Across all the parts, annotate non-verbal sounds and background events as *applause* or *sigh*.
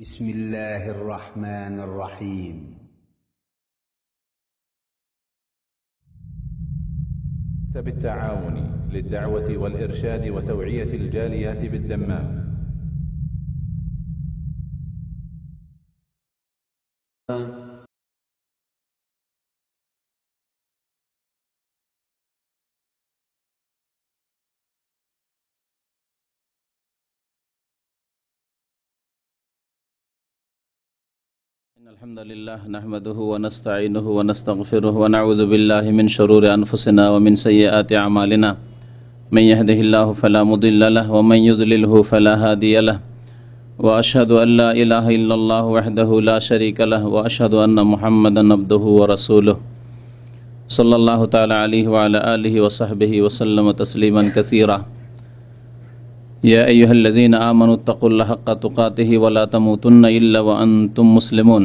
بسم الله الرحمن الرحيم بالتعاون التعاون للدعوة والإرشاد وتوعية الجاليات بالدمام الحمد لله نحمده ونستعينه ونستغفره ونعوذ بالله من شرور أنفسنا ومن سيئات أعمالنا من يهده الله فلا مضل له ومن يضلله فلا هادي له وأشهد أن لا إله إلا الله وحده لا شريك له وأشهد أن محمدا عبده ورسوله صلى الله تعالى عليه وعلى آله وصحبه وسلم تسليما كثيرا يا أيها الذين آمنوا اتقوا الله حق تقاته ولا تموتن إلا وأنتم مسلمون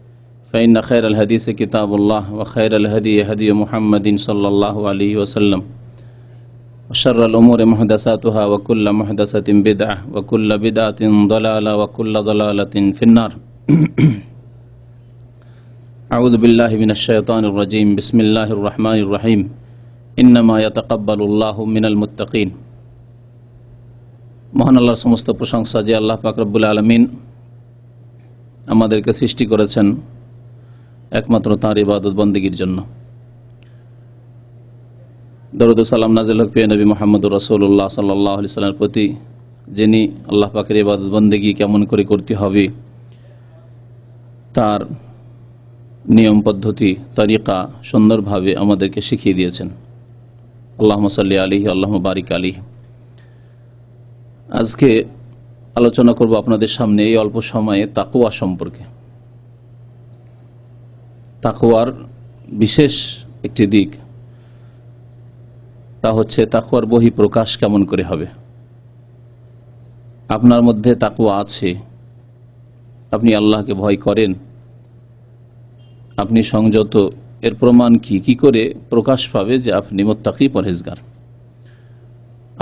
فإن خير الحديث كتاب الله الله الله الله وخير الهدي هدي محمد صلى عليه وسلم وشر الأمور محدثاتها وكل وكل وكل محدثة بدعة بدعة ضلالة ضلالة في النار *clears throat* أعوذ بالله من من الشيطان الرجيم بسم الرحمن الرحيم يتقبل المتقين محن اللہ سر একমাত্র তাঁর ইবাদত বন্দীগীর জন্য দরুদ সালাম নাজিল হক পিয়া নবী মোহাম্মদুর রসৌল্লাহ সাল্লাহ আলি সাল্লামের প্রতি যিনি আল্লাহ পাকের ইবাদত বন্দেগী কেমন করে করতে হবে তার নিয়ম পদ্ধতি তরিকা সুন্দরভাবে আমাদেরকে শিখিয়ে দিয়েছেন আল্লাহ সাল্লি আলী আল্লাহ বারিক আলী আজকে আলোচনা করব আপনাদের সামনে এই অল্প সময়ে তাকুয়া সম্পর্কে তাকুয়ার বিশেষ একটি দিক তা হচ্ছে তাকুয়ার বহি প্রকাশ কেমন করে হবে আপনার মধ্যে তাকুয়া আছে আপনি আল্লাহকে ভয় করেন আপনি সংযত এর প্রমাণ কি কি করে প্রকাশ পাবে যে আপনি মোত্তাকি পরহেজগার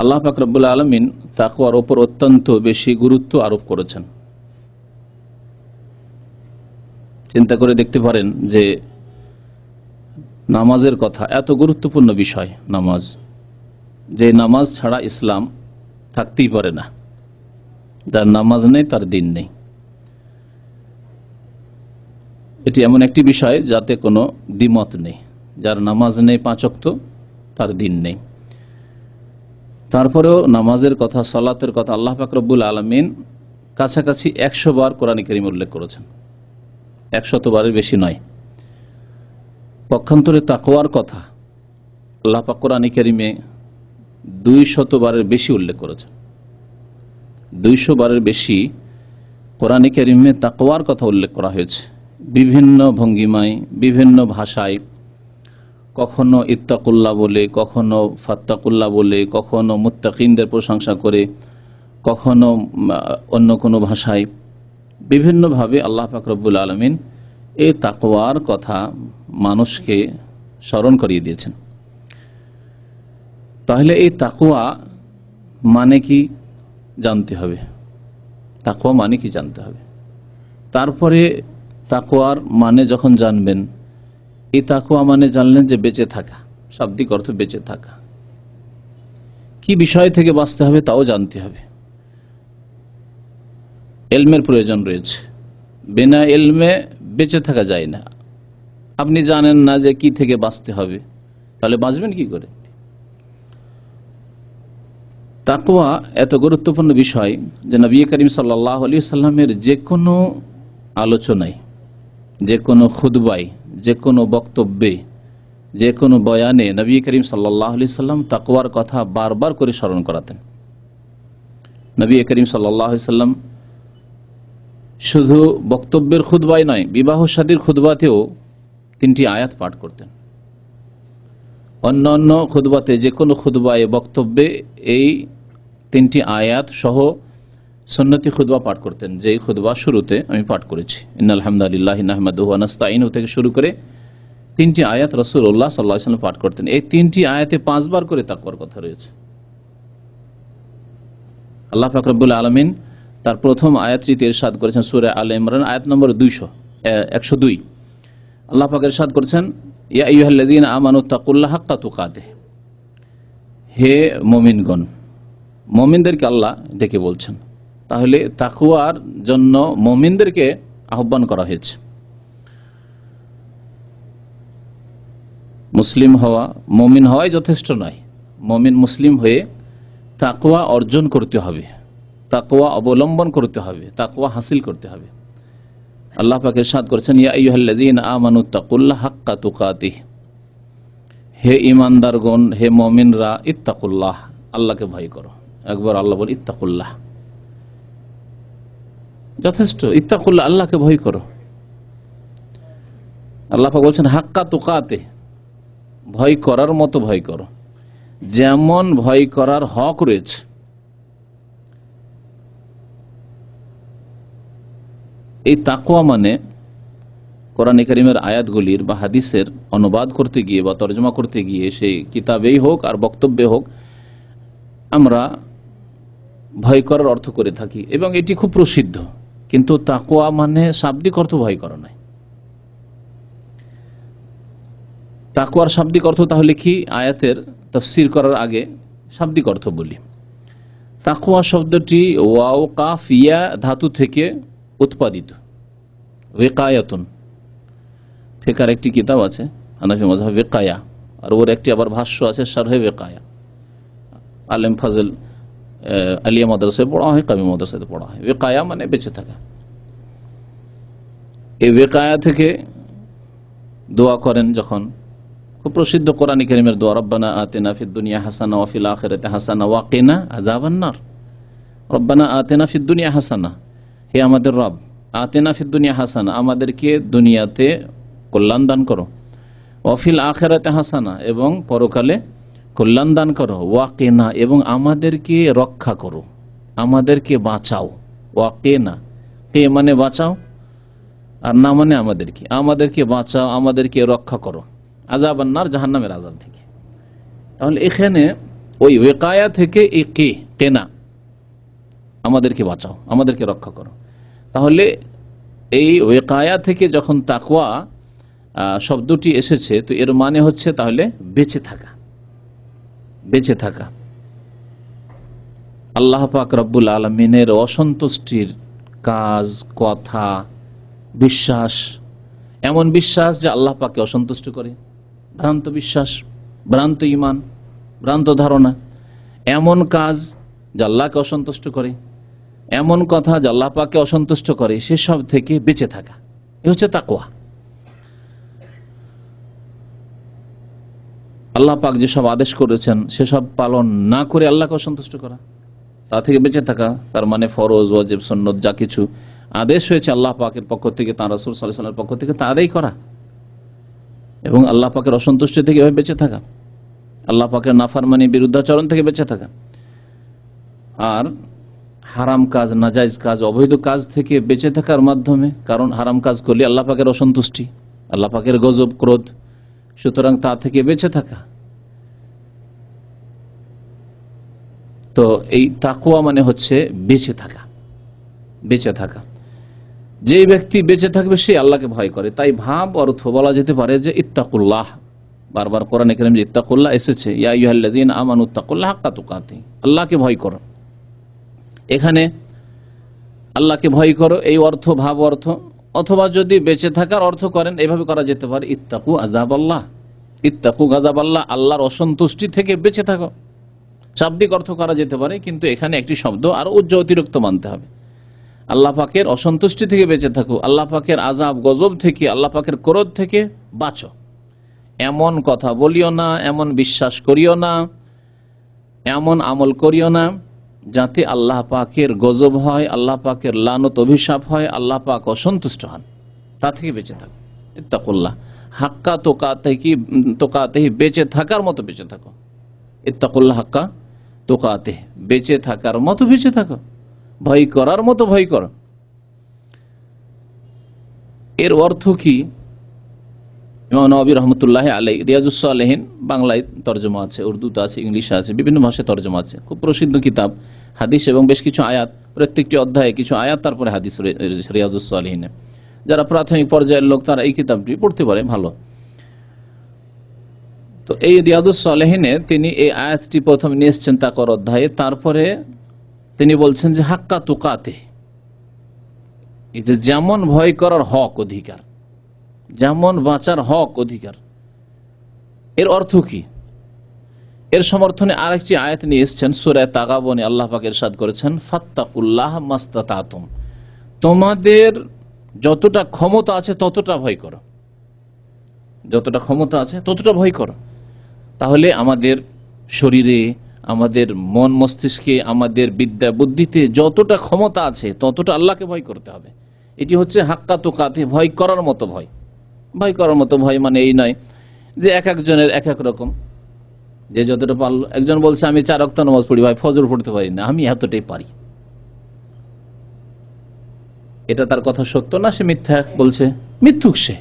আল্লাহ পাকরবুল্লা আলমিন তাকুয়ার ওপর অত্যন্ত বেশি গুরুত্ব আরোপ করেছেন চিন্তা করে দেখতে পারেন যে নামাজের কথা এত গুরুত্বপূর্ণ বিষয় নামাজ যে নামাজ ছাড়া ইসলাম থাকতেই পারে না যার নামাজ নেই তার দিন নেই এটি এমন একটি বিষয় যাতে কোনো দ্বিমত নেই যার নামাজ নেই পাঁচক্ত তার দিন নেই তারপরেও নামাজের কথা সলাতের কথা আল্লাহ ফাকরবুল আলমিন কাছাকাছি একশো বার কোরআন করিম উল্লেখ করেছেন একশতবারের বেশি নয় পক্ষান্তরে তাকোয়ার কথা আল্লাহ পাকুরানি কারিমে দুই বেশি উল্লেখ করেছেন দুইশো বারের বেশি কোরআনে কারিমে তাকোয়ার কথা উল্লেখ করা হয়েছে বিভিন্ন ভঙ্গিমায় বিভিন্ন ভাষায় কখনো ইত্তাকুল্লা বলে কখনো ফাত্তাকুল্লা বলে কখনো মুত্তাকিনদের প্রশংসা করে কখনো অন্য কোনো ভাষায় বিভিন্নভাবে আল্লাহ ফাকরবুল আলমিন এই তাকোয়ার কথা মানুষকে স্মরণ করিয়ে দিয়েছেন তাহলে এই তাকোয়া মানে কি জানতে হবে তাকোয়া মানে কি জানতে হবে তারপরে তাকোয়ার মানে যখন জানবেন এই তাকোয়া মানে জানলেন যে বেঁচে থাকা শাব্দিক অর্থ বেঁচে থাকা কি বিষয় থেকে বাঁচতে হবে তাও জানতে হবে এলমের প্রয়োজন রয়েছে বিনা এলমে বেঁচে থাকা যায় না আপনি জানেন না যে কি থেকে বাঁচতে হবে তাহলে বাঁচবেন কি করে তাকুয়া এত গুরুত্বপূর্ণ বিষয় যে নবী করিম সাল্লাহ আলী সাল্লামের যে কোনো আলোচনায় যে কোনো খুদবাই যে কোনো বক্তব্যে যে কোনো বয়ানে নবী করিম সাল্লাহ আলি সাল্লাম তাকুয়ার কথা বারবার করে স্মরণ করাতেন নবী করিম সাল্লাহ সাল্লাম শুধু বক্তব্যের খুদবাই নয় বিবাহ সাদীর খুদবাতেও তিনটি আয়াত পাঠ করতেন অন্য অন্য খুদবাতে যে কোনো খুদবায় বক্তব্যে এই তিনটি আয়াত সহ সন্নতি খুদবা পাঠ করতেন যেই খুদবা শুরুতে আমি পাঠ করেছি ইনালহামদুলিল্লাহ নাহমাদুহানাস্তাইনু থেকে শুরু করে তিনটি আয়াত রসুল উল্লাহ সাল্লাহ সাল্লাম পাঠ করতেন এই তিনটি আয়াতে পাঁচবার করে তাকবার কথা রয়েছে আল্লাহ ফাকরবুল আলমিন তার প্রথম আয়াত আয়াতটিতে সাদ করেছেন সুরে আল ইমরান আয়াত নম্বর দুইশো একশো দুই আল্লাহ পাকের সাদ করেছেন ইয়া ইহল্লাদিন আমানুত্তাকুল্লাহ হাক্কা কাদে হে মমিনগণ মমিনদেরকে আল্লাহ ডেকে বলছেন তাহলে তাকুয়ার জন্য মমিনদেরকে আহ্বান করা হয়েছে মুসলিম হওয়া মমিন হওয়াই যথেষ্ট নয় মমিন মুসলিম হয়ে তাকুয়া অর্জন করতে হবে তাকোয়া অবলম্বন করতে হবে তাকোয়া হাসিল করতে হবে আল্লাহ পাকে সাদ করছেন ইয়া ইহল্লাদিন আমানু হাক্কা তুকাতি হে ইমানদারগণ হে মমিনরা ইত্তাকুল্লাহ আল্লাহকে ভয় করো একবার আল্লাহ বল ইত্তাকুল্লাহ যথেষ্ট ইত্তাকুল্লাহ আল্লাহকে ভয় করো আল্লাহ বলছেন হাক্কা তুকাতে ভয় করার মতো ভয় করো যেমন ভয় করার হক রয়েছে এই তাকোয়া মানে কোরআনে করিমের আয়াতগুলির বা হাদিসের অনুবাদ করতে গিয়ে বা তর্জমা করতে গিয়ে সেই কিতাবেই হোক আর বক্তব্যে হোক আমরা ভয় করার অর্থ করে থাকি এবং এটি খুব প্রসিদ্ধ কিন্তু তাকোয়া মানে শাব্দিক অর্থ ভয় করা নাই তাকোয়ার শাব্দিক অর্থ তাহলে কি আয়াতের তফসির করার আগে শাব্দিক অর্থ বলি তাকোয়া শব্দটি ওয়াও কাফ ইয়া ধাতু থেকে উৎপাদিত ওয়েকায়াতুন ফেকার একটি কিতাব আছে হানাফি মজাহ ওয়েকায়া আর ওর একটি আবার ভাষ্য আছে সারহে ওয়েকায়া আলেম ফাজল আলিয়া মাদ্রাসায় পড়া হয় কামি মাদ্রাসাতে পড়া হয় ওয়েকায়া মানে বেঁচে থাকা এই ওয়েকায়া থেকে দোয়া করেন যখন খুব প্রসিদ্ধ কোরআন করিমের দোয়া রব্বানা আতেনা ফির দুনিয়া হাসানা ওয়াফিল আখেরাতে হাসানা ওয়াকিনা আজাবান্নার রব্বানা আতেনা ফির দুনিয়া হাসানা হে আমাদের রব আতেনা ফির দুনিয়া হাসান আমাদেরকে দুনিয়াতে কল্যাণ দান করো অফিল আখেরাতে হাসানা এবং পরকালে কল্যাণ দান করো না এবং আমাদেরকে রক্ষা করো আমাদেরকে বাঁচাও না কে মানে বাঁচাও আর না মানে আমাদেরকে আমাদেরকে বাঁচাও আমাদেরকে রক্ষা করো আজাব আন্নার জাহান্নামের আজাব থেকে তাহলে এখানে ওই ওয়েকায়া থেকে এ কে কেনা আমাদেরকে বাঁচাও আমাদেরকে রক্ষা করো তাহলে এই ওয়েকায়া থেকে যখন তাকওয়া শব্দটি এসেছে তো এর মানে হচ্ছে তাহলে বেঁচে থাকা বেঁচে থাকা আল্লাহ পাক রব্বুল আলমিনের অসন্তুষ্টির কাজ কথা বিশ্বাস এমন বিশ্বাস যে আল্লাহ পাকে অসন্তুষ্ট করে ভ্রান্ত বিশ্বাস ভ্রান্ত ইমান ভ্রান্ত ধারণা এমন কাজ যে আল্লাহকে অসন্তুষ্ট করে এমন কথা যা আল্লাহ পাকে অসন্তুষ্ট করে সেসব থেকে বেঁচে থাকা এ হচ্ছে তাকোয়া আল্লাহ পাক যেসব আদেশ করেছেন সেসব পালন না করে আল্লাহকে অসন্তুষ্ট করা তা থেকে বেঁচে থাকা তার মানে ফরজ ওয়াজিব সন্নত যা কিছু আদেশ হয়েছে আল্লাহ পাকের পক্ষ থেকে তাঁর রসুল সাল্লাহ পক্ষ থেকে তা করা এবং আল্লাহ পাকের অসন্তুষ্টি থেকে এভাবে বেঁচে থাকা আল্লাহ পাকের নাফারমানি বিরুদ্ধাচরণ থেকে বেঁচে থাকা আর হারাম কাজ নাজাইজ কাজ অবৈধ কাজ থেকে বেঁচে থাকার মাধ্যমে কারণ হারাম কাজ করলে আল্লাহ পাকের অসন্তুষ্টি আল্লাহ পাকের গজব ক্রোধ সুতরাং তা থেকে বেঁচে থাকা তো এই তাকুয়া মানে হচ্ছে বেঁচে থাকা বেঁচে থাকা যে ব্যক্তি বেঁচে থাকবে সে আল্লাহকে ভয় করে তাই ভাব অর্থ বলা যেতে পারে যে ইত্তাকুল্লাহ বারবার কোরআন এখানে যে ইত্তাকুল্লাহ এসেছে ইয়া ইহাল্লাজিন আমানুত্তাকুল্লাহ হাক্কা তুকাতে আল্লাহকে ভয় করো এখানে আল্লাহকে ভয় করো এই অর্থ ভাব অর্থ অথবা যদি বেঁচে থাকার অর্থ করেন এভাবে করা যেতে পারে ইত্তাকু আজাব আল্লাহ ইত্তাকু গাজাব আল্লাহ আল্লাহর অসন্তুষ্টি থেকে বেঁচে থাকো শাব্দিক অর্থ করা যেতে পারে কিন্তু এখানে একটি শব্দ আর উজ্জ্ব অতিরিক্ত মানতে হবে আল্লাহ পাকের অসন্তুষ্টি থেকে বেঁচে থাকো আল্লাহ পাকের আজাব গজব থেকে আল্লাহ পাকের ক্রোধ থেকে বাঁচো এমন কথা বলিও না এমন বিশ্বাস করিও না এমন আমল করিও না যাতে আল্লাহ পাকের গজব হয় আল্লাহ পাকের লানত অভিশাপ হয় আল্লাহ পাক অসন্তুষ্ট হন তা থেকে বেঁচে থাকো ইত্তাকুল্লাহ হাক্কা তোকাতে কি তোকাতেহি বেঁচে থাকার মতো বেঁচে থাকো ইত্তাকুল্লাহ হাক্কা তেহ বেঁচে থাকার মতো বেঁচে থাকো ভয় করার মতো ভয় করো এর অর্থ কি ইমাম নবী রহমতুল্লাহ আলাই আলহীন বাংলায় তর্জমা আছে উর্দুতে আছে ইংলিশে আছে বিভিন্ন ভাষায় তর্জমা আছে খুব প্রসিদ্ধ কিতাব হাদিস এবং বেশ কিছু আয়াত প্রত্যেকটি অধ্যায়ে কিছু আয়াত তারপরে হাদিস আলহীনে যারা প্রাথমিক পর্যায়ের লোক তারা এই কিতাবটি পড়তে পারে ভালো তো এই আলহীনে তিনি এই আয়াতটি প্রথম নিয়ে এসছেন তাকর অধ্যায়ে তারপরে তিনি বলছেন যে হাক্কা তুকাতে এই যে যেমন ভয় করার হক অধিকার যেমন বাঁচার হক অধিকার এর অর্থ কি এর সমর্থনে আরেকটি আয়াত নিয়ে এসছেন সুরায় তাগাবনে আল্লাহ পাক ইরশাদ করেছেন ফাত্তাকুল্লাহ মাস্তা তাতুম তোমাদের যতটা ক্ষমতা আছে ততটা ভয় করো যতটা ক্ষমতা আছে ততটা ভয় করো তাহলে আমাদের শরীরে আমাদের মন মস্তিষ্কে আমাদের বিদ্যা বুদ্ধিতে যতটা ক্ষমতা আছে ততটা আল্লাহকে ভয় করতে হবে এটি হচ্ছে হাক্কা কাতে ভয় করার মতো ভয় ভয় করার মতো ভয় মানে এই নয় যে এক একজনের এক এক রকম যে যতটা পারলো একজন বলছে আমি চার অক্ত নামাজ পড়ি ভাই ফজর পড়তে পারি না আমি এতটাই পারি এটা তার কথা সত্য না সে মিথ্যা বলছে মিথ্যুক সে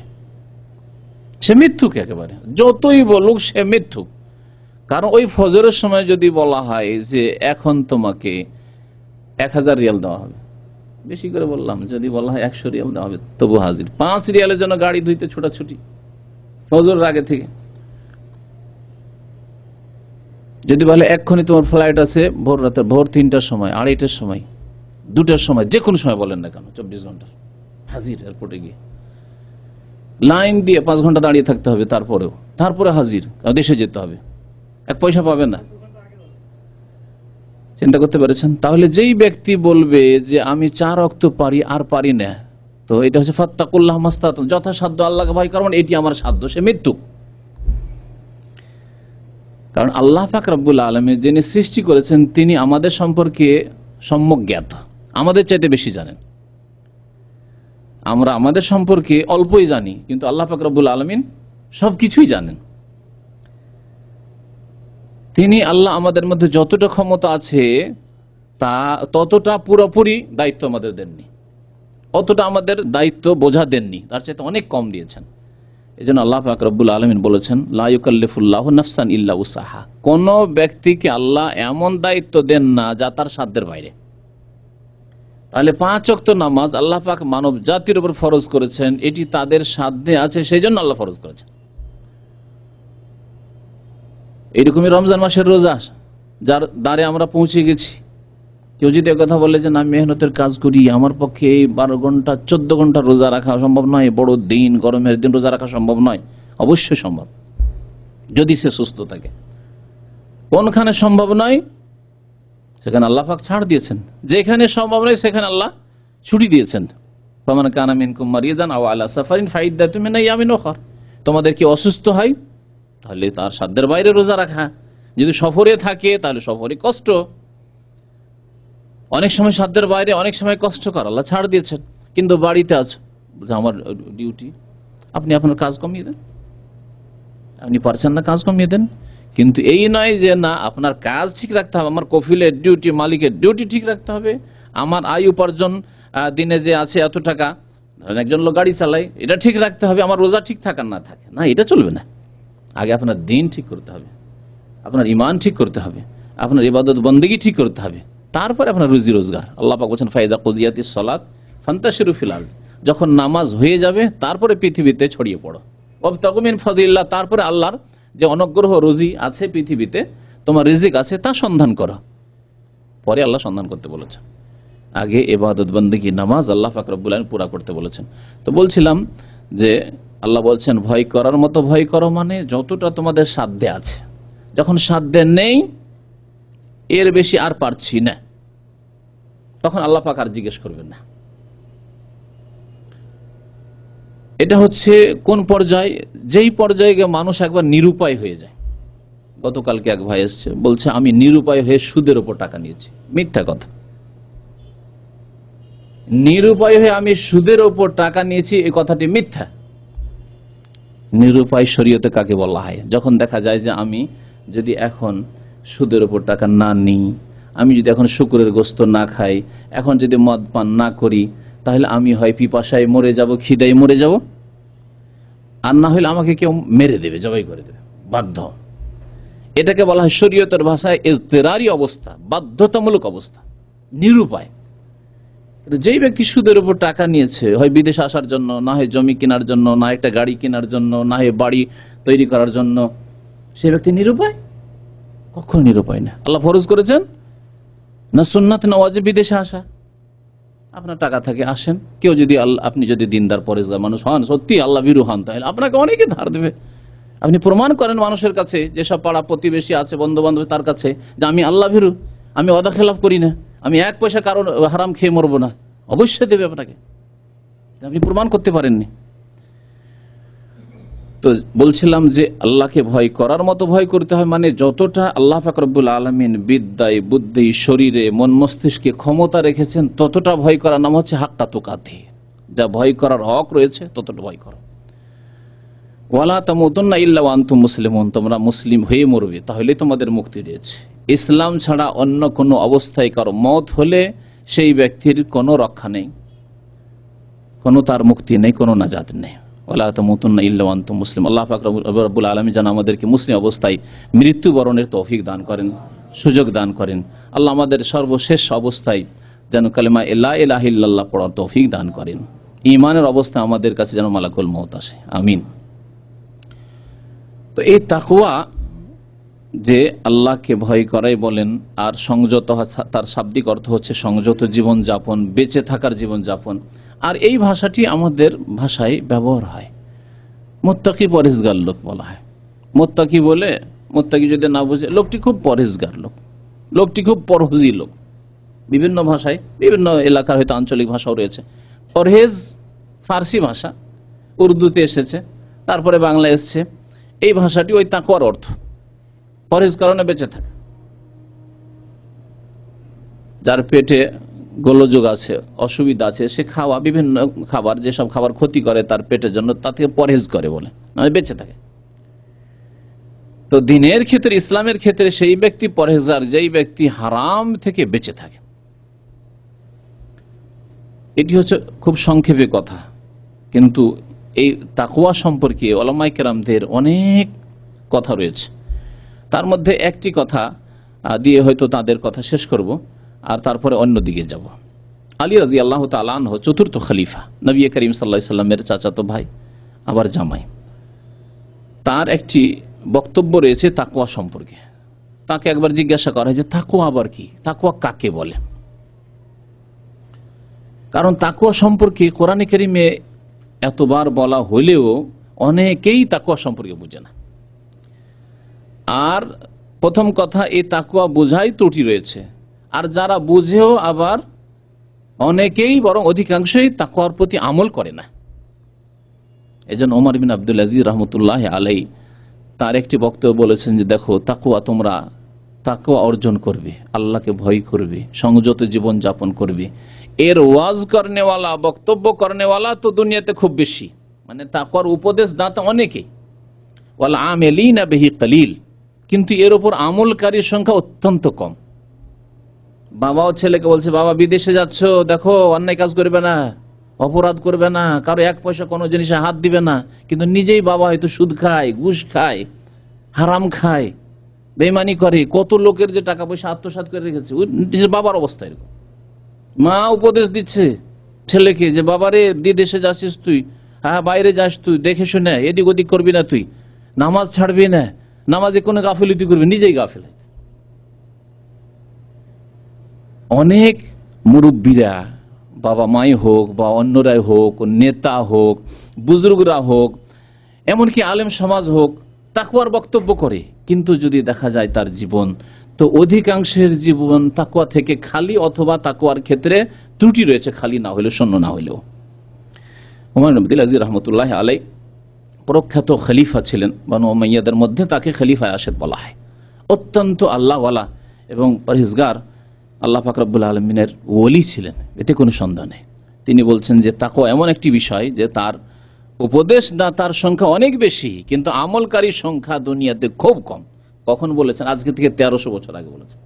সে মিথ্যুক একেবারে যতই বলুক সে মিথ্যুক কারণ ওই ফজরের সময় যদি বলা হয় যে এখন তোমাকে এক হাজার রিয়াল দেওয়া হবে বেশি করে বললাম যদি বলা হয় একশো রিয়াল দেওয়া হবে তবু হাজির পাঁচ রিয়ালের জন্য গাড়ি ধুইতে ছোটাছুটি ফজর আগে থেকে যদি বলে এক্ষুনি তোমার ফ্লাইট আছে ভোর রাতের ভোর তিনটার সময় আড়াইটার সময় দুটার সময় যে কোনো সময় বলেন না কেন চব্বিশ ঘন্টা হাজির এয়ারপোর্টে গিয়ে লাইন দিয়ে পাঁচ ঘন্টা দাঁড়িয়ে থাকতে হবে তারপরেও তারপরে হাজির দেশে যেতে হবে এক পয়সা পাবে না চিন্তা করতে পেরেছেন তাহলে যেই ব্যক্তি বলবে যে আমি চার রক্ত পারি আর পারি না তো এটা হচ্ছে ফত্তাকুল্লাহ মাস্তাত যথাসাধ্য আল্লাহকে ভয় কারণ এটি আমার সাধ্য সে মৃত্যু কারণ আল্লাহ ফাকরাবুল আলমী যিনি সৃষ্টি করেছেন তিনি আমাদের সম্পর্কে সম্যক জ্ঞাত আমাদের চাইতে বেশি জানেন আমরা আমাদের সম্পর্কে অল্পই জানি কিন্তু আল্লাহ ফাকরাবুল আলমিন সব কিছুই জানেন তিনি আল্লাহ আমাদের মধ্যে যতটা ক্ষমতা আছে তা ততটা পুরোপুরি দায়িত্ব আমাদের দেননি অতটা আমাদের দায়িত্ব বোঝা দেননি তার চাইতে অনেক কম দিয়েছেন এই জন্য আল্লাহ পাক রব্বুল আলমিন বলেছেন লাইকাল্লিফুল্লাহ নফসান ইল্লা উসাহা কোনো ব্যক্তিকে আল্লাহ এমন দায়িত্ব দেন না যা তার সাধ্যের বাইরে তাহলে পাঁচ অক্ত নামাজ আল্লাহ পাক মানব জাতির উপর ফরজ করেছেন এটি তাদের সাধ্যে আছে সেই জন্য আল্লাহ ফরজ করেছেন এইরকমই রমজান মাসের রোজা যার দ্বারে আমরা পৌঁছে গেছি কেউ যদি কথা বলে যে না মেহনতের কাজ করি আমার পক্ষে এই বারো ঘন্টা চোদ্দ ঘন্টা রোজা রাখা সম্ভব নয় বড় দিন গরমের দিন রোজা রাখা সম্ভব নয় অবশ্যই সম্ভব যদি সে সুস্থ থাকে কোনখানে সম্ভব নয় সেখানে আল্লাহ পাক ছাড় দিয়েছেন যেখানে সম্ভব নয় সেখানে আল্লাহ ছুটি দিয়েছেন তোমার কানামিন কুমারিয়ে দান আওয়া সাফারিন ফাইদ দা তুমি না ইয়ামিন ওখর তোমাদের কি অসুস্থ হয় তাহলে তার সাধ্যের বাইরে রোজা রাখা যদি সফরে থাকে তাহলে সফরে কষ্ট অনেক সময় সাধ্যের বাইরে অনেক সময় কর আল্লাহ ছাড় দিয়েছেন কিন্তু বাড়িতে আছো আমার ডিউটি আপনি আপনার কাজ কমিয়ে দেন আপনি পারছেন না কাজ কমিয়ে দেন কিন্তু এই নয় যে না আপনার কাজ ঠিক রাখতে হবে আমার কফিলের ডিউটি মালিকের ডিউটি ঠিক রাখতে হবে আমার আয় উপার্জন দিনে যে আছে এত টাকা একজন লোক গাড়ি চালায় এটা ঠিক রাখতে হবে আমার রোজা ঠিক থাকার না থাকে না এটা চলবে না আগে আপনার দিন ঠিক করতে হবে আপনার ইমান ঠিক করতে হবে আপনার ইবাদত বন্দিগি ঠিক করতে হবে তারপরে আপনার রুজি রোজগার আল্লাহ পাক বলছেন ফায়দা কজিয়াতি সলাত ফান্তাসিরু ফিলাজ যখন নামাজ হয়ে যাবে তারপরে পৃথিবীতে ছড়িয়ে পড়ো অবতাকুমিন ফদিল্লা তারপরে আল্লাহর যে অনগ্রহ রুজি আছে পৃথিবীতে তোমার রিজিক আছে তা সন্ধান করো পরে আল্লাহ সন্ধান করতে বলেছেন আগে এবাদত বন্দিগি নামাজ আল্লাহ ফাকরবুল আলম পুরা করতে বলেছেন তো বলছিলাম যে আল্লাহ বলছেন ভয় করার মতো ভয় করো মানে যতটা তোমাদের সাধ্যে আছে যখন সাধ্যে নেই এর বেশি আর পারছি না তখন আল্লাহ পাক আর জিজ্ঞেস করবেন না এটা হচ্ছে কোন পর্যায়ে যেই পর্যায়ে মানুষ একবার নিরুপায় হয়ে যায় গতকালকে এক ভাই এসছে বলছে আমি নিরুপায় হয়ে সুদের ওপর টাকা নিয়েছি মিথ্যা কথা নিরুপায় হয়ে আমি সুদের ওপর টাকা নিয়েছি এই কথাটি মিথ্যা নিরুপায় শরীয়তে কাকে বলা হয় যখন দেখা যায় যে আমি যদি এখন সুদের ওপর টাকা না নিই আমি যদি এখন শুকুরের গোস্ত না খাই এখন যদি মদ পান না করি তাহলে আমি হয় পিপাসায় মরে যাব খিদাই মরে যাব আর না হলে আমাকে কেউ মেরে দেবে জবাই করে দেবে বাধ্য এটাকে বলা হয় শরীয়তের ভাষায় ইজতেরারি অবস্থা বাধ্যতামূলক অবস্থা নিরুপায় যেই ব্যক্তি সুদের উপর টাকা নিয়েছে হয় বিদেশে আসার জন্য না হয় জমি কেনার জন্য না একটা গাড়ি কেনার জন্য না হয় বাড়ি তৈরি করার জন্য সে ব্যক্তি নিরুপায় কখন নিরুপায় না আল্লাহ ফরজ করেছেন না সুন্নাত না ওয়াজে বিদেশে আসা আপনার টাকা থাকে আসেন কেউ যদি আল্লাহ আপনি যদি দিনদার পরে মানুষ হন সত্যি আল্লাহ বিরু হন তাহলে আপনাকে অনেকে ধার দেবে আপনি প্রমাণ করেন মানুষের কাছে যেসব পাড়া প্রতিবেশী আছে বন্ধু বান্ধব তার কাছে যে আমি আল্লাহ ভিরু আমি অদা খেলাফ করি না আমি এক পয়সা কারণ হারাম খেয়ে মরবো না অবশ্যই দেবে আপনাকে আপনি প্রমাণ করতে পারেননি তো বলছিলাম যে আল্লাহকে ভয় করার মতো ভয় করতে হয় মানে যতটা আল্লাহ ফাকরবুল আলমিন বিদ্যায় বুদ্ধি শরীরে মন মস্তিষ্কে ক্ষমতা রেখেছেন ততটা ভয় করার নাম হচ্ছে হাক্কা তো কাঁধে যা ভয় করার হক রয়েছে ততটা ভয় করো ওয়ালা তামতন না ইল্লা আন্তু মুসলিমন তোমরা মুসলিম হয়ে মরবে তাহলে তোমাদের মুক্তি রয়েছে ইসলাম ছাড়া অন্য কোনো অবস্থায় কারো মত হলে সেই ব্যক্তির কোনো রক্ষা নেই কোনো তার মুক্তি নেই কোনো নাজাত নেই ওলা তমুতুন্না তো মুসলিম আল্লাহ ফাকরুল আলমী যেন আমাদেরকে মুসলিম অবস্থায় মৃত্যুবরণের তৌফিক দান করেন সুযোগ দান করেন আল্লাহ আমাদের সর্বশেষ অবস্থায় যেন কালেমা এল্লা এলাহিল্লাহ পড়ার তৌফিক দান করেন ইমানের অবস্থা আমাদের কাছে যেন মালাকুল মত আসে আমিন তো এই তাকুয়া যে আল্লাহকে ভয় করাই বলেন আর সংযত তার শাব্দিক অর্থ হচ্ছে সংযত জীবনযাপন বেঁচে থাকার জীবনযাপন আর এই ভাষাটি আমাদের ভাষায় ব্যবহার হয় মোত্তাকি পরেশগার লোক বলা হয় মোত্তাকি বলে মোত্তাকি যদি না বুঝে লোকটি খুব পরেশগার লোক লোকটি খুব পরহজি লোক বিভিন্ন ভাষায় বিভিন্ন এলাকার হয়তো আঞ্চলিক ভাষাও রয়েছে পরহেজ ফার্সি ভাষা উর্দুতে এসেছে তারপরে বাংলা এসছে এই ভাষাটি ওই তাঁকোয়ার অর্থ পরেজ কারণে বেঁচে থাকে যার পেটে গোলযোগ আছে অসুবিধা আছে সে খাওয়া বিভিন্ন খাবার যেসব খাবার ক্ষতি করে তার পেটের জন্য তা থেকে পরহেজ করে বলে মানে বেঁচে থাকে তো দিনের ক্ষেত্রে ইসলামের ক্ষেত্রে সেই ব্যক্তি পরহেজ আর যেই ব্যক্তি হারাম থেকে বেঁচে থাকে এটি হচ্ছে খুব সংক্ষেপে কথা কিন্তু এই তাকুয়া সম্পর্কে অলামাইকেরামদের অনেক কথা রয়েছে তার মধ্যে একটি কথা দিয়ে হয়তো তাদের কথা শেষ করব আর তারপরে অন্য দিকে যাব আলী রাজি আল্লাহ তালানহ চতুর্থ খলিফা নবী করিম সাল্লা সাল্লামের চাচাতো ভাই আবার জামাই তার একটি বক্তব্য রয়েছে তাকুয়া সম্পর্কে তাকে একবার জিজ্ঞাসা করা হয় যে তাকুয়া আবার কি তাকুয়া কাকে বলে কারণ তাকুয়া সম্পর্কে কোরআনে করিমে এতবার বলা হলেও অনেকেই তাকোয়া সম্পর্কে বুঝে না আর প্রথম কথা এই তাকুয়া বোঝাই ত্রুটি রয়েছে আর যারা বুঝেও আবার অনেকেই বরং অধিকাংশই তাকুয়ার প্রতি আমল করে না এজন ওমর বিন আবদুল আজিজ রহমতুল্লাহ আলাই তার একটি বক্তব্য বলেছেন যে দেখো তাকুয়া তোমরা তাকুয়া অর্জন করবে আল্লাহকে ভয় করবে সংযত জীবন যাপন করবে এর ওয়াজ করনেওয়ালা বক্তব্য করনেওয়ালা তো দুনিয়াতে খুব বেশি মানে তাকুয়ার উপদেশ দাতা অনেকে ওয়াল আমেলি না বেহি কালিল কিন্তু এর ওপর আমলকারীর সংখ্যা অত্যন্ত কম বাবাও ছেলেকে বলছে বাবা বিদেশে যাচ্ছ দেখো অন্যায় কাজ করবে না অপরাধ করবে না কারো এক পয়সা কোনো জিনিসে হাত দিবে না কিন্তু নিজেই বাবা হয়তো সুদ খায় ঘুষ খায় হারাম খায় বেমানি করে কত লোকের যে টাকা পয়সা আত্মসাত করে রেখেছে নিজের বাবার অবস্থা এরকম মা উপদেশ দিচ্ছে ছেলেকে যে বাবারে দিয়ে দেশে যাচ্ছিস তুই হ্যাঁ বাইরে যাস তুই দেখে শুনে এদিক ওদিক করবি না তুই নামাজ ছাড়বি না নামাজে কোনো গাফিলতি করবে নিজেই গাফিল অনেক মুরব্বীরা বাবা মাই হোক বা অন্যরাই হোক নেতা হোক বুজুর্গরা হোক এমনকি আলেম সমাজ হোক তাকুয়ার বক্তব্য করে কিন্তু যদি দেখা যায় তার জীবন তো অধিকাংশের জীবন তাকুয়া থেকে খালি অথবা তাকুয়ার ক্ষেত্রে ত্রুটি রয়েছে খালি না হলেও শূন্য না হলেও রহমতুল্লাহ আলাই প্রখ্যাত খলিফা ছিলেন বানু মাইয়াদের মধ্যে তাকে খলিফা আশেদ বলা হয় অত্যন্ত আল্লাহওয়ালা এবং পরহেজগার আল্লাহ ফাকরবুল আলমিনের ওলি ছিলেন এতে কোনো সন্দেহ নেই তিনি বলছেন যে তাকো এমন একটি বিষয় যে তার উপদেশদাতার সংখ্যা অনেক বেশি কিন্তু আমলকারী সংখ্যা দুনিয়াতে খুব কম কখন বলেছেন আজকে থেকে তেরোশো বছর আগে বলেছেন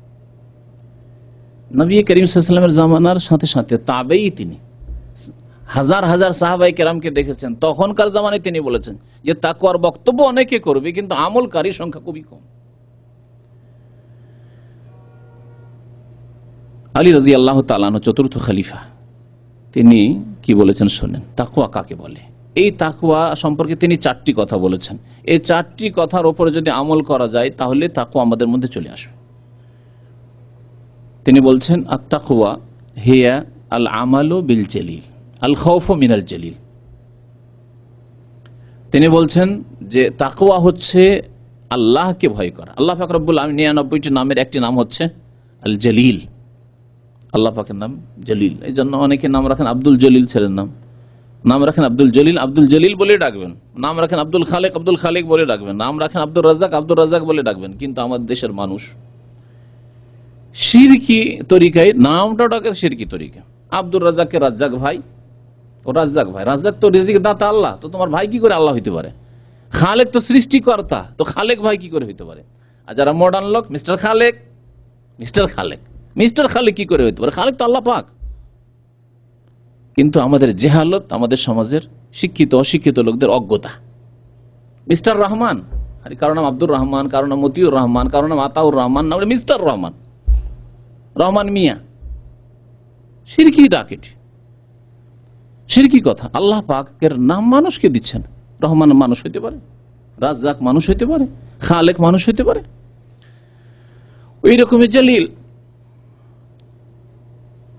নবী করিম সাল্লামের জামানার সাথে সাথে তাবেই তিনি হাজার হাজার সাহাবাই কেরামকে দেখেছেন তখনকার জামানে তিনি বলেছেন যে তাকুয়ার বক্তব্য অনেকে করবে কিন্তু আমলকারী সংখ্যা খুবই কম আলী রাজি আল্লাহ তালান চতুর্থ খালিফা তিনি কি বলেছেন শোনেন তাকুয়া কাকে বলে এই তাকুয়া সম্পর্কে তিনি চারটি কথা বলেছেন এই চারটি কথার ওপরে যদি আমল করা যায় তাহলে তাকুয়া আমাদের মধ্যে চলে আসবে তিনি বলছেন আত্মাকুয়া হেয়া আল আমালো বিল চেলিল আল খৌফ মিনাল জলিল তিনি বলছেন যে তাকুয়া হচ্ছে আল্লাহকে ভয় করা আল্লাহ ফাকরবুল আমি নিরানব্বইটি নামের একটি নাম হচ্ছে আল জলিল আল্লাহ ফাকের নাম জলিল এই জন্য অনেকে নাম রাখেন আব্দুল জলিল ছেলের নাম নাম রাখেন আব্দুল জলিল আব্দুল জলিল বলে ডাকবেন নাম রাখেন আব্দুল খালেক আব্দুল খালেক বলে ডাকবেন নাম রাখেন আব্দুল রাজাক আব্দুল রাজাক বলে ডাকবেন কিন্তু আমাদের দেশের মানুষ সিরকি তরিকায় নামটা ডাকে সিরকি তরিকা আব্দুর রাজাকে রাজ্জাক ভাই রাজ্জাক ভাই রাজ্জাক তো রিজিক দাতা আল্লাহ তো তোমার ভাই কি করে আল্লাহ হইতে পারে খালেক তো সৃষ্টিকর্তা তো খালেক ভাই কি করে হইতে পারে আর যারা মডার্ন লোক mister Khalek mister Khalek mister Khalek কি করে হইতে পারে খালেক তো আল্লাহ পাক কিন্তু আমাদের জেহালত আমাদের সমাজের শিক্ষিত অশিক্ষিত লোকদের অজ্ঞতা মিস্টার রহমান আর কারো নাম আব্দুর রহমান কারো নাম মতিউর রহমান কারো নাম আতাউর রহমান নাম মিস্টার রহমান রহমান মিয়া সিরকি ডাকেট সিরকি কথা আল্লাহ পাকের নাম মানুষকে দিচ্ছেন রহমান মানুষ হইতে পারে রাজ্জাক মানুষ হইতে পারে খালেক মানুষ হইতে পারে ওই রকমের জলিল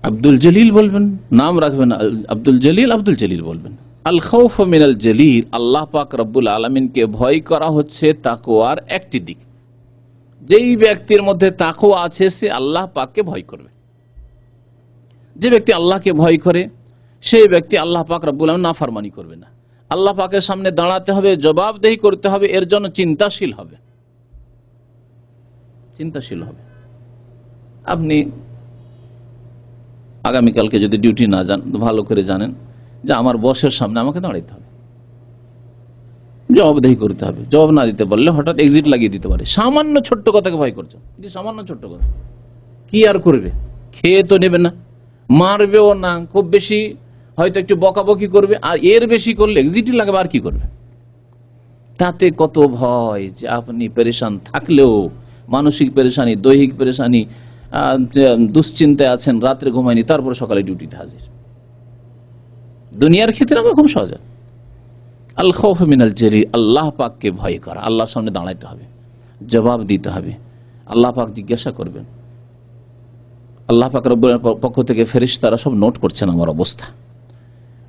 আব্দুল জলিল বলবেন নাম রাখবেন আব্দুল জলিল আব্দুল জলিল বলবেন আল খৌফ মিনাল জলিল আল্লাহ পাক রব্বুল আলমিনকে ভয় করা হচ্ছে তাকোয়ার একটি দিক যেই ব্যক্তির মধ্যে তাকোয়া আছে সে আল্লাহ পাককে ভয় করবে যে ব্যক্তি আল্লাহকে ভয় করে সেই ব্যক্তি আল্লাহ পাক রব্বুল আলম নাফারমানি করবে না আল্লাহ পাকের সামনে দাঁড়াতে হবে জবাবদেহি করতে হবে এর জন্য চিন্তাশীল হবে চিন্তাশীল হবে আপনি আগামীকালকে যদি ডিউটি না যান ভালো করে জানেন যে আমার বসের সামনে আমাকে দাঁড়াইতে হবে জবাবদেহি করতে হবে জবাব না দিতে পারলে হঠাৎ এক্সিট লাগিয়ে দিতে পারে সামান্য ছোট্ট কথাকে ভয় করছেন এটি সামান্য ছোট্ট কথা কি আর করবে খেয়ে তো নেবে না মারবেও না খুব বেশি হয়তো একটু বকাবকি করবে আর এর বেশি করলে এক্সিটি লাগবে আর কি করবে তাতে কত ভয় যে আপনি পেরেশান থাকলেও মানসিক পেরেশানি দৈহিক পেরেশানি দুশ্চিন্তায় আছেন রাত্রে ঘুমায়নি তারপর সকালে ডিউটিতে হাজির দুনিয়ার ক্ষেত্রে আমার খুব সহজ আল্লাহ মিনাল জেরি আল্লাহ পাককে ভয় করা আল্লাহর সামনে দাঁড়াইতে হবে জবাব দিতে হবে আল্লাহ পাক জিজ্ঞাসা করবেন আল্লাহ পাক রব্বুলের পক্ষ থেকে ফেরিস তারা সব নোট করছেন আমার অবস্থা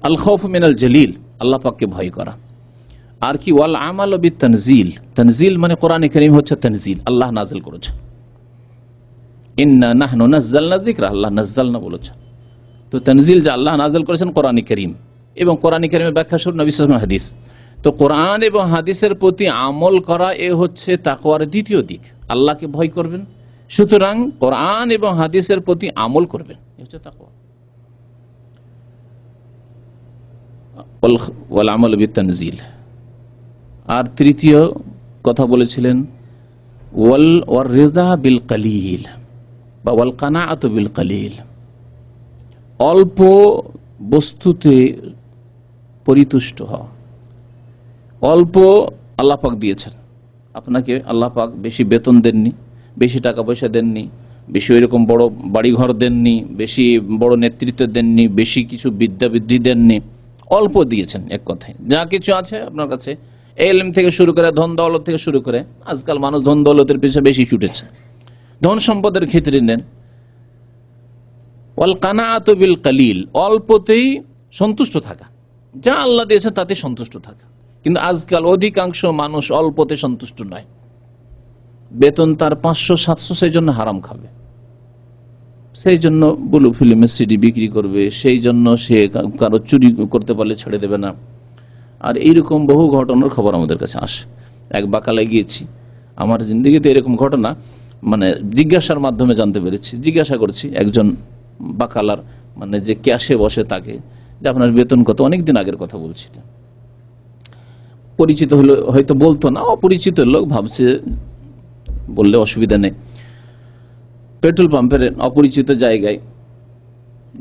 আল খৌফ মিনাল জলিল আল্লাহ পাককে ভয় করা আর কি ওয়াল আমাল বি তনজিল তনজিল মানে কোরআনে করিম হচ্ছে তনজিল আল্লাহ নাজিল করেছে ইন্না নাহনু নাজ্জালনা যিকরা আল্লাহ নাজ্জালনা বলেছে তো তনজিল যা আল্লাহ নাজিল করেছেন কোরআনে করিম এবং কোরআনে করিমের ব্যাখ্যা শুরু নবী হাদিস তো কোরআন এবং হাদিসের প্রতি আমল করা এ হচ্ছে তাকওয়ার দ্বিতীয় দিক আল্লাহকে ভয় করবেন সুতরাং কোরআন এবং হাদিসের প্রতি আমল করবেন এ হচ্ছে তাকওয়া ওয়াল আমল বিতানজিল আর তৃতীয় কথা বলেছিলেন ওয়াল ওয়ার রেজা বিল কালিল বা ওয়াল কানা আত বিল কালিল অল্প বস্তুতে পরিতুষ্ট হওয়া অল্প আল্লাপাক দিয়েছেন আপনাকে আল্লাপাক বেশি বেতন দেননি বেশি টাকা পয়সা দেননি বেশি ওইরকম বড় বাড়িঘর দেননি বেশি বড় নেতৃত্ব দেননি বেশি কিছু বিদ্যা বৃদ্ধি দেননি অল্প দিয়েছেন এক কথায় যা কিছু আছে আপনার কাছে এলম থেকে শুরু করে ধন দৌলত থেকে শুরু করে আজকাল মানুষ ধন দৌলতের পিছনে বেশি ছুটেছে ধন সম্পদের ক্ষেত্রে নেন ওয়াল কানাত বিল কালিল অল্পতেই সন্তুষ্ট থাকা যা আল্লাহ দিয়েছেন তাতে সন্তুষ্ট থাকা কিন্তু আজকাল অধিকাংশ মানুষ অল্পতে সন্তুষ্ট নয় বেতন তার পাঁচশো সাতশো সেই জন্য হারাম খাবে সেই জন্য ব্লু ফিল্মের সিডি বিক্রি করবে সেই জন্য সে কারো চুরি করতে পারলে ছেড়ে দেবে না আর এইরকম বহু ঘটনার খবর আমাদের কাছে আসে এক বাকালায় গিয়েছি আমার জিন্দগিতে এরকম ঘটনা মানে জিজ্ঞাসার মাধ্যমে জানতে পেরেছি জিজ্ঞাসা করছি একজন বাকালার মানে যে ক্যাশে বসে তাকে যে আপনার বেতন কত অনেক দিন আগের কথা বলছি পরিচিত হলে হয়তো বলতো না অপরিচিত লোক ভাবছে বললে অসুবিধা নেই পেট্রোল পাম্পের অপরিচিত জায়গায়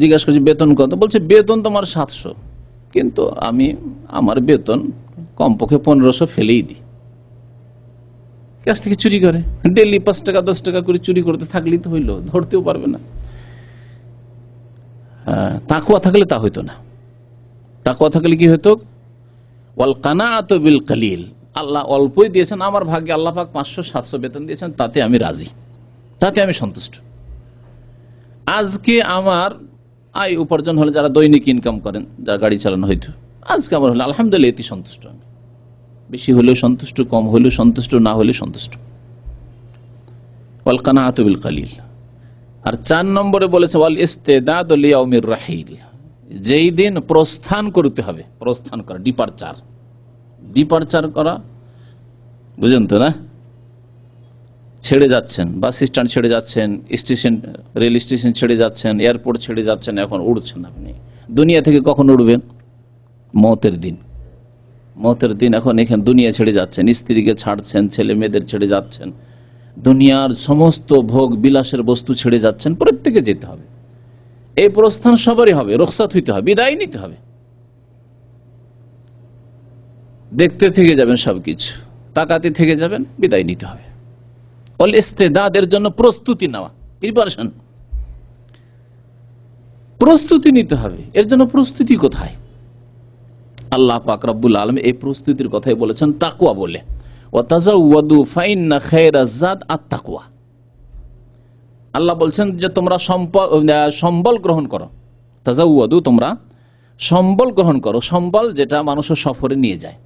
জিজ্ঞাসা করছি বেতন কত বলছে বেতন তোমার সাতশো কিন্তু আমি আমার বেতন কমপক্ষে পনেরোশো ফেলেই দিই কাছ থেকে চুরি করে ডেলি পাঁচ টাকা দশ টাকা করে চুরি করতে থাকলেই তো হইলো ধরতেও পারবে না হ্যাঁ, তাকুয়া থাকলে তা হইতো না তাকুয়া থাকলে কি হইতো ওয়াল কানা বিল কালিল আল্লাহ অল্পই দিয়েছেন আমার ভাগ্যে আল্লাহ পাক পাঁচশো সাতশো বেতন দিয়েছেন তাতে আমি রাজি তাতে আমি সন্তুষ্ট আজকে আমার আয় উপার্জন হলে যারা দৈনিক ইনকাম করেন যারা গাড়ি চালানো হয়তো আজকে আমার হলে আলহামদুলিল্লাহ এতে সন্তুষ্ট আমি বেশি হলেও সন্তুষ্ট কম হলেও সন্তুষ্ট না হলে সন্তুষ্ট ওয়াল কানা আতবিল কালিল আর চার নম্বরে বলেছে ওয়াল ইস্তেদাদ লিয়াউমির রাহিল যেই দিন প্রস্থান করতে হবে প্রস্থান করা ডিপারচার ডিপারচার করা বুঝেন তো না ছেড়ে যাচ্ছেন বাস স্ট্যান্ড ছেড়ে যাচ্ছেন স্টেশন রেল স্টেশন ছেড়ে যাচ্ছেন এয়ারপোর্ট ছেড়ে যাচ্ছেন এখন উড়ছেন আপনি দুনিয়া থেকে কখন উঠবেন মতের দিন মতের দিন এখন এখানে দুনিয়া ছেড়ে যাচ্ছেন স্ত্রীকে ছাড়ছেন ছেলে মেয়েদের ছেড়ে যাচ্ছেন দুনিয়ার সমস্ত ভোগ বিলাসের বস্তু ছেড়ে যাচ্ছেন প্রত্যেকে যেতে হবে এই প্রস্থান সবারই হবে রোকসাত হইতে হবে বিদায় নিতে হবে দেখতে থেকে যাবেন সব কিছু তাকাতে থেকে যাবেন বিদায় নিতে হবে জন্য প্রস্তুতি নেওয়া প্রিপারেশন প্রস্তুতি নিতে হবে এর জন্য প্রস্তুতি কোথায় আল্লাহ পাক রব্বুল আলম এই প্রস্তুতির কথাই বলেছেন তাকুয়া বলে তাকুয়া আল্লাহ বলছেন যে তোমরা সম্বল গ্রহণ করো তাজাউয়াদু তোমরা সম্বল গ্রহণ করো সম্বল যেটা মানুষের সফরে নিয়ে যায়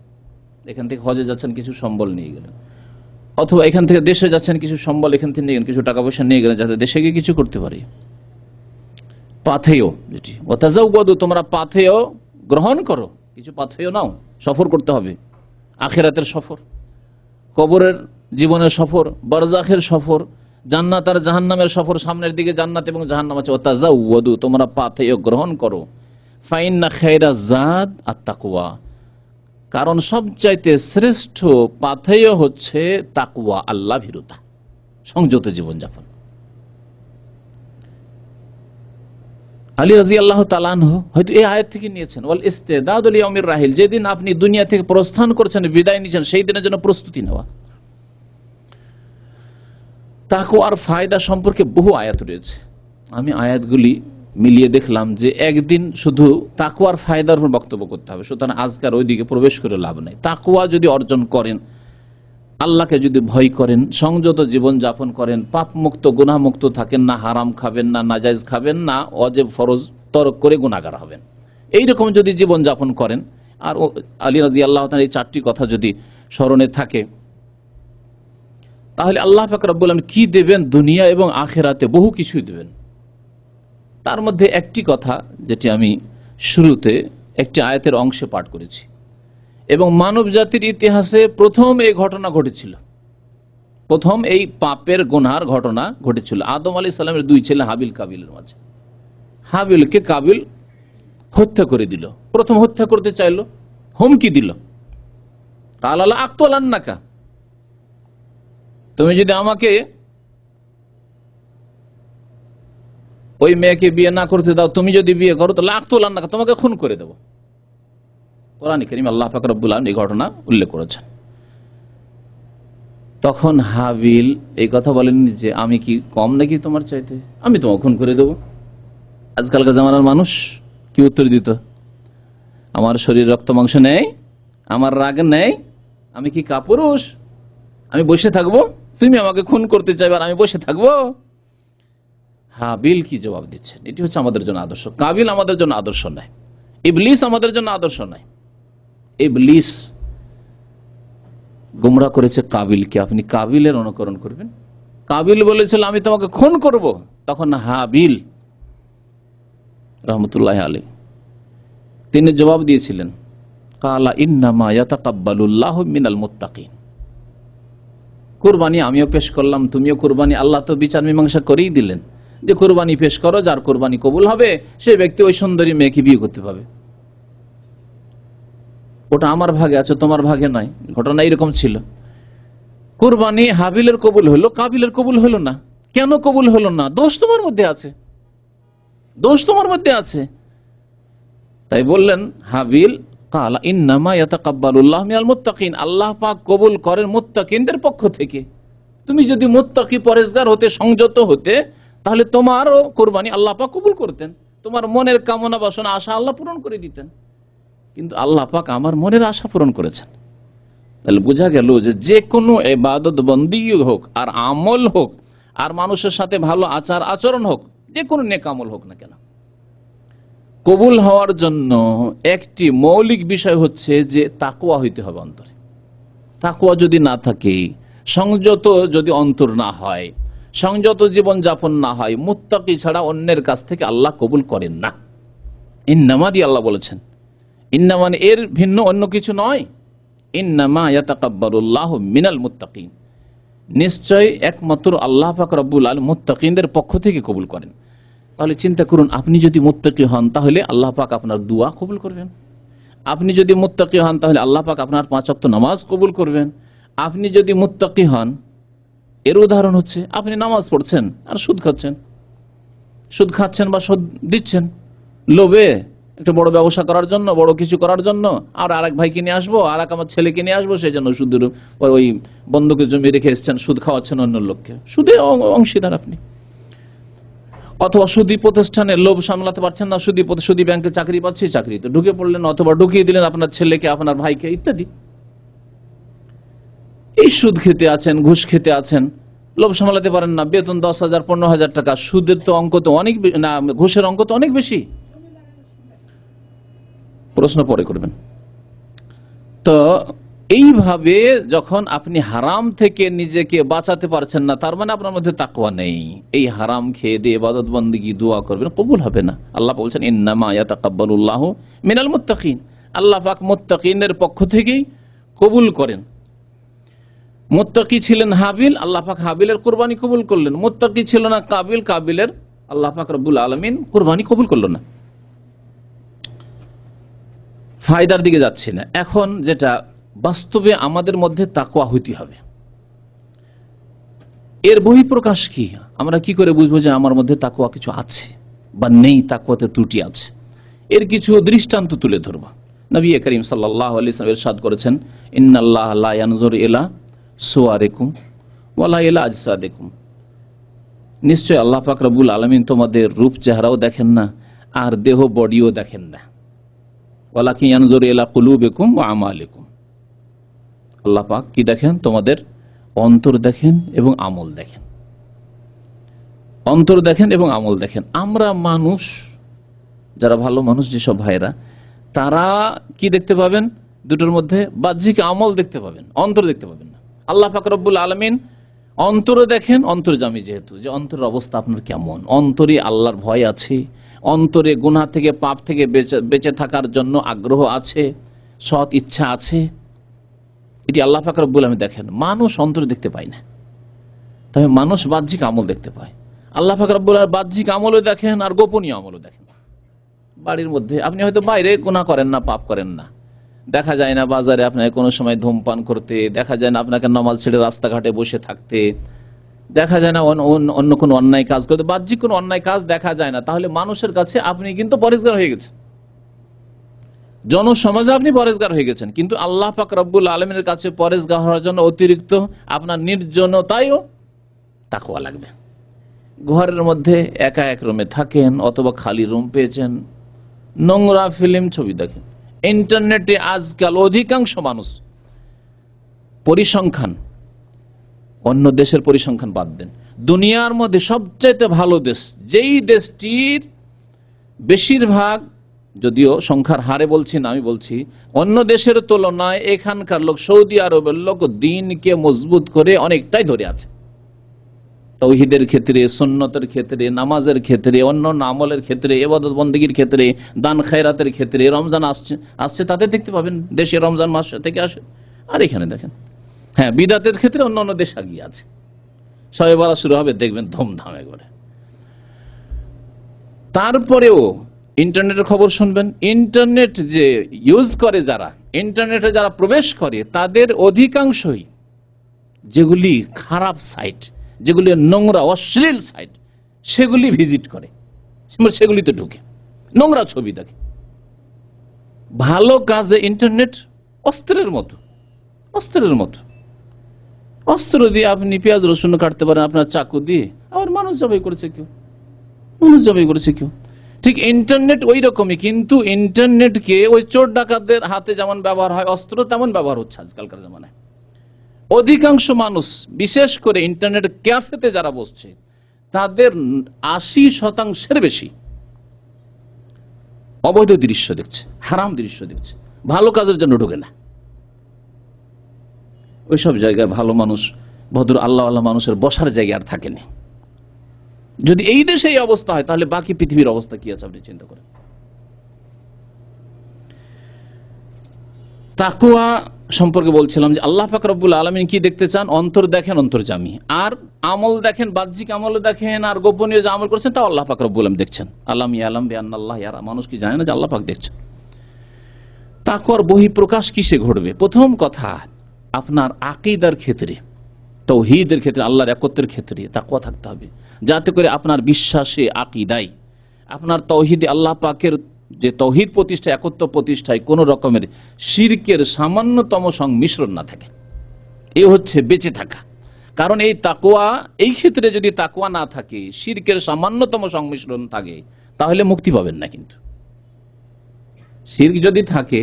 এখান থেকে হজে যাচ্ছেন কিছু সম্বল নিয়ে গেলেন অথবা এখান থেকে দেশে যাচ্ছেন কিছু সম্বল এখান থেকে নিয়ে কিছু টাকা পয়সা নিয়ে গেলেন যাতে দেশে গিয়ে কিছু করতে পারি পাথেয় যেটি অতাজাউবাদু তোমরা পাথেয় গ্রহণ করো কিছু পাথেয় নাও সফর করতে হবে আখেরাতের সফর কবরের জীবনের সফর বারজাখের সফর জান্নাত আর জাহান্নামের সফর সামনের দিকে জান্নাত এবং জাহান্নাম আছে ওয়াদু তোমরা পাথেয় গ্রহণ করো ফাইন না খেরা জাদ আত্মাকুয়া কারণ সবচাইতে শ্রেষ্ঠ পাথেয় হচ্ছে তাকুয়া আল্লাহ ভীরুতা সংযত জীবনযাপন আলী রাজি আল্লাহ তালানহ হয়তো এই আয়াত থেকে নিয়েছেন ওয়াল দাউদ আলী অমির রাহিল যেদিন আপনি দুনিয়া থেকে প্রস্থান করছেন বিদায় নিয়েছেন সেই দিনের জন্য প্রস্তুতি নেওয়া তাকু আর ফায়দা সম্পর্কে বহু আয়াত রয়েছে আমি আয়াতগুলি মিলিয়ে দেখলাম যে একদিন শুধু তাকুয়ার ফায়দার উপর বক্তব্য করতে হবে সুতরাং আজকার ওইদিকে প্রবেশ করে লাভ নেই তাকুয়া যদি অর্জন করেন আল্লাহকে যদি ভয় করেন সংযত জীবন যাপন করেন পাপ মুক্ত গুণামুক্ত থাকেন না হারাম খাবেন না নাজাইজ খাবেন না অজেব ফরজ তরক করে গুণাগার হবেন এইরকম যদি জীবন যাপন করেন আর আলী রাজি আল্লাহ এই চারটি কথা যদি স্মরণে থাকে তাহলে আল্লাহ আলম কি দেবেন দুনিয়া এবং আখেরাতে বহু কিছুই দেবেন তার মধ্যে একটি কথা যেটি আমি শুরুতে একটি আয়াতের অংশে পাঠ করেছি এবং মানব জাতির ইতিহাসে প্রথম এই ঘটনা ঘটেছিল প্রথম এই পাপের গোনার ঘটনা ঘটেছিল আদম আলি সাল্লামের দুই ছেলে হাবিল কাবিলের মাঝে হাবিলকে কাবিল হত্যা করে দিল প্রথম হত্যা করতে চাইল হুমকি দিল কাল আল্লাহ আক্তলান্নাকা তুমি যদি আমাকে ওই মেয়েকে বিয়ে না করতে দাও তুমি যদি বিয়ে করো তো লাখ তোলার না তোমাকে খুন করে দেবো কোরআন করিম আল্লাহ ফাকরবুল আলম এই ঘটনা উল্লেখ করেছেন তখন হাবিল এই কথা বলেননি যে আমি কি কম নাকি তোমার চাইতে আমি তোমাকে খুন করে দেবো আজকালকার জামানার মানুষ কি উত্তর দিত আমার শরীর রক্ত মাংস নেই আমার রাগ নেই আমি কি কাপুরুষ আমি বসে থাকবো তুমি আমাকে খুন করতে চাইবে আর আমি বসে থাকবো হাবিল কি জবাব দিচ্ছেন এটি হচ্ছে আমাদের জন্য আদর্শ কাবিল আমাদের জন্য আদর্শ নয় ইবলিস আমাদের জন্য আদর্শ নয় ইবলিস গুমরা করেছে কাবিলকে আপনি কাবিলের অনুকরণ করবেন কাবিল বলেছিল আমি তোমাকে খুন করব তখন হাবিল রহমতুল্লাহ আলী তিনি জবাব দিয়েছিলেন কালা ইন্নামা কাব্বালুল্লাহ মিনাল মুত্তাকিন কুরবানি আমিও পেশ করলাম তুমিও কুরবানি আল্লাহ তো বিচার মীমাংসা করেই দিলেন যে কোরবানি পেশ করো যার কোরবানি কবুল হবে সে ব্যক্তি ওই সুন্দরী মেয়েকে বিয়ে করতে পারবে ওটা আমার ভাগে আছে তোমার ভাগে নয় ঘটনা এরকম ছিল কোরবানি হাবিলের কবুল হলো কাবিলের কবুল হলো না কেন কবুল হলো না দোষ তোমার মধ্যে আছে দোষ তোমার মধ্যে আছে তাই বললেন হাবিল আল্লাহ পাক কবুল করেন মুত্তাকিনদের পক্ষ থেকে তুমি যদি মুত্তাকি পরেজগার হতে সংযত হতে তাহলে তোমারও কোরবানি আল্লাহ পাক কবুল করতেন তোমার মনের কামনা বাসনা আশা আল্লাহ পূরণ করে দিতেন কিন্তু আল্লাহ পাক আমার মনের আশা পূরণ করেছেন তাহলে বোঝা গেল যে যে কোনো এবাদত হোক আর আমল হোক আর মানুষের সাথে ভালো আচার আচরণ হোক যে কোনো নেকামল হোক না কেন কবুল হওয়ার জন্য একটি মৌলিক বিষয় হচ্ছে যে তাকুয়া হইতে হবে অন্তরে তাকুয়া যদি না থাকে সংযত যদি অন্তর না হয় সংযত জীবন যাপন না হয় মুত্তাকি ছাড়া অন্যের কাছ থেকে আল্লাহ কবুল করেন না ইন্নামা দিয়ে আল্লাহ বলেছেন ইন্নামান এর ভিন্ন অন্য কিছু নয় ইন্নামা ইয়াতাকাব্বারুল্লাহ মিনাল মুত্তাকিন নিশ্চয় একমাত্র আল্লাহ পাক রব্বুল আল মুত্তাকিনদের পক্ষ থেকে কবুল করেন তাহলে চিন্তা করুন আপনি যদি মুত্তাকি হন তাহলে আল্লাহ পাক আপনার দুয়া কবুল করবেন আপনি যদি মুত্তাকি হন তাহলে আল্লাহ পাক আপনার পাঁচ অক্ত নামাজ কবুল করবেন আপনি যদি মুত্তাকি হন এর উদাহরণ হচ্ছে আপনি নামাজ পড়ছেন আর সুদ খাচ্ছেন সুদ খাচ্ছেন বা সুদ দিচ্ছেন লোভে একটা বড় ব্যবসা করার জন্য বড় কিছু করার জন্য আর আরেক ভাইকে নিয়ে আসবো আর এক আমার ছেলেকে নিয়ে আসবো সেই জন্য সুদের ওই বন্ধুকে জমি রেখে এসছেন সুদ খাওয়াচ্ছেন অন্য লোককে সুদে অংশীদার আপনি অথবা সুদি প্রতিষ্ঠানে লোভ সামলাতে পারছেন না সুদি সুদি ব্যাংকে চাকরি পাচ্ছি চাকরি তো ঢুকে পড়লেন অথবা ঢুকিয়ে দিলেন আপনার ছেলেকে আপনার ভাইকে ইত্যাদি এই সুদ খেতে আছেন ঘুষ খেতে আছেন লোভ সামলাতে পারেন না বেতন দশ হাজার পনেরো হাজার টাকা সুদের তো অঙ্ক তো অনেক না ঘুষের অঙ্ক তো অনেক বেশি প্রশ্ন পরে করবেন তো এইভাবে যখন আপনি হারাম থেকে নিজেকে বাঁচাতে পারছেন না তার মানে আপনার মধ্যে তাকুয়া নেই এই হারাম খেয়ে দিয়ে বাদত বন্দিগি দোয়া করবেন কবুল হবে না আল্লাহ বলছেন ইন্নামা ইয়াতাকাব্বালুল্লাহ মিনাল মুত্তাকিন আল্লাহ পাক মুত্তাকিনের পক্ষ থেকেই কবুল করেন মোত্তাকি ছিলেন হাবিল আল্লাহাক হাবিলের কোরবানি কবুল করলেন মোত্তাকি ছিল না কাবিল কাবিলের আল্লাহাক রবুল আলমিন কোরবানি কবুল করল না ফায়দার দিকে যাচ্ছে না এখন যেটা বাস্তবে আমাদের মধ্যে তাকোয়া হইতে হবে এর বহি প্রকাশ কি আমরা কি করে বুঝবো যে আমার মধ্যে তাকোয়া কিছু আছে বা নেই তাকোয়াতে ত্রুটি আছে এর কিছু দৃষ্টান্ত তুলে ধরবো নবী করিম সাল্লাহ আলি সাদ করেছেন ইন্নাল্লাহ আল্লাহ ইয়ানজুর ইলা সোয়ারেকুম ওয়ালা এলা আজসা দেখুম নিশ্চয় আল্লাহ পাক রবুল আলমিন তোমাদের রূপ চেহারাও দেখেন না আর দেহ বডিও দেখেন না ওয়ালা কি ইয়ানজোর এলা কুলুবেকুম ও আমালেকুম আল্লাহ পাক কি দেখেন তোমাদের অন্তর দেখেন এবং আমল দেখেন অন্তর দেখেন এবং আমল দেখেন আমরা মানুষ যারা ভালো মানুষ যেসব ভাইরা তারা কি দেখতে পাবেন দুটোর মধ্যে বাহ্যিক আমল দেখতে পাবেন অন্তর দেখতে পাবেন না আল্লাহ ফাকরবুল আলমিন অন্তরে দেখেন অন্তর্জামী যেহেতু যে অন্তরের অবস্থা আপনার কেমন অন্তরে আল্লাহর ভয় আছে অন্তরে গুনা থেকে পাপ থেকে বেঁচে বেঁচে থাকার জন্য আগ্রহ আছে সৎ ইচ্ছা আছে এটি আল্লাহ ফাকরবুল আলমী দেখেন মানুষ অন্তরে দেখতে পায় না তবে মানুষ বাহ্যিক আমল দেখতে পায় আল্লাহ আর বাহ্যিক আমলও দেখেন আর গোপনীয় আমলও দেখেন বাড়ির মধ্যে আপনি হয়তো বাইরে গুণা করেন না পাপ করেন না দেখা যায় না বাজারে আপনাকে কোনো সময় ধূমপান করতে দেখা যায় না আপনাকে নমাজ ছেড়ে রাস্তাঘাটে বসে থাকতে দেখা যায় না অন্য কোনো অন্যায় কাজ করতে বাহ্যিক কোনো অন্যায় কাজ দেখা যায় না তাহলে মানুষের কাছে আপনি কিন্তু পরিষ্কার হয়ে গেছেন জনসমাজে আপনি পরেজগার হয়ে গেছেন কিন্তু আল্লাহ পাক রব্বুল আলমের কাছে পরেজগার হওয়ার জন্য অতিরিক্ত আপনার নির্জনতায়ও তাকওয়া লাগবে ঘরের মধ্যে একা এক রুমে থাকেন অথবা খালি রুম পেয়েছেন নোংরা ফিল্ম ছবি দেখেন ইন্টারনেটে আজকাল অধিকাংশ মানুষ পরিসংখ্যান অন্য দেশের পরিসংখ্যান বাদ দেন দুনিয়ার মধ্যে সবচাইতে ভালো দেশ যেই দেশটির বেশিরভাগ যদিও সংখ্যার হারে বলছি না আমি বলছি অন্য দেশের তুলনায় এখানকার লোক সৌদি আরবের লোক দিনকে মজবুত করে অনেকটাই ধরে আছে তৌহিদের ক্ষেত্রে সন্ন্যতের ক্ষেত্রে নামাজের ক্ষেত্রে অন্য আমলের ক্ষেত্রে এবাদত বন্দীর ক্ষেত্রে দান খায়রাতের ক্ষেত্রে রমজান আসছে আসছে তাতে দেখতে পাবেন দেশে রমজান মাস থেকে আসে আর এখানে দেখেন হ্যাঁ বিদাতের ক্ষেত্রে অন্য অন্য দেশ আগিয়ে আছে সবে বলা শুরু হবে দেখবেন ধুমধামে করে তারপরেও ইন্টারনেটের খবর শুনবেন ইন্টারনেট যে ইউজ করে যারা ইন্টারনেটে যারা প্রবেশ করে তাদের অধিকাংশই যেগুলি খারাপ সাইট যেগুলি নোংরা অশ্লীল সাইট সেগুলি ভিজিট করে সেগুলিতে ঢুকে নোংরা ছবি দেখে ভালো কাজে ইন্টারনেট অস্ত্রের মতো অস্ত্রের মতো অস্ত্র দিয়ে আপনি পেঁয়াজ রসুন কাটতে পারেন আপনার চাকু দিয়ে আবার মানুষ জবাই করেছে কেউ মানুষ জবাই করেছে কেউ ঠিক ইন্টারনেট ওই রকমই কিন্তু ইন্টারনেটকে ওই চোর ডাকাতদের হাতে যেমন ব্যবহার হয় অস্ত্র তেমন ব্যবহার হচ্ছে আজকালকার জামানায় অধিকাংশ মানুষ বিশেষ করে ইন্টারনেট ক্যাফেতে যারা বসছে তাদের আশি শতাংশের বেশি অবৈধ দৃশ্য দেখছে হারাম দৃশ্য দেখছে ভালো কাজের জন্য ঢোকে না ওইসব জায়গায় ভালো মানুষ ভদ্র আল্লাহ আল্লাহ মানুষের বসার জায়গা আর থাকেনি যদি এই দেশে এই অবস্থা হয় তাহলে বাকি পৃথিবীর অবস্থা কি আছে আপনি চিন্তা করেন তাকুয়া সম্পর্কে বলছিলাম যে আল্লাহ পাক রব্বুল আলমিন কি দেখতে চান অন্তর দেখেন অন্তর্জামী আর আমল দেখেন বাহ্যিক আমল দেখেন আর গোপনীয় যে আমল করছেন তা আল্লাহ পাক রব্বুল আলম দেখছেন আল্লাহ আলম বে আল্লাহ ইয়ার মানুষ কি জানে না যে আল্লাহ পাক দেখছেন তাকুয়ার বহিঃপ্রকাশ কিসে ঘটবে প্রথম কথা আপনার আকিদার ক্ষেত্রে তৌহিদের ক্ষেত্রে আল্লাহর একত্রের ক্ষেত্রে তাকুয়া থাকতে হবে যাতে করে আপনার বিশ্বাসে আকিদাই আপনার তৌহিদে আল্লাহ পাকের যে তহিদ প্রতিষ্ঠা একত্র প্রতিষ্ঠায় কোনো রকমের শির্কের সামান্যতম সংমিশ্রণ না থাকে এ হচ্ছে বেঁচে থাকা কারণ এই তাকুয়া এই ক্ষেত্রে যদি তাকুয়া না থাকে শির্কের সামান্যতম সংমিশ্রণ থাকে তাহলে মুক্তি পাবেন না কিন্তু শির্ক যদি থাকে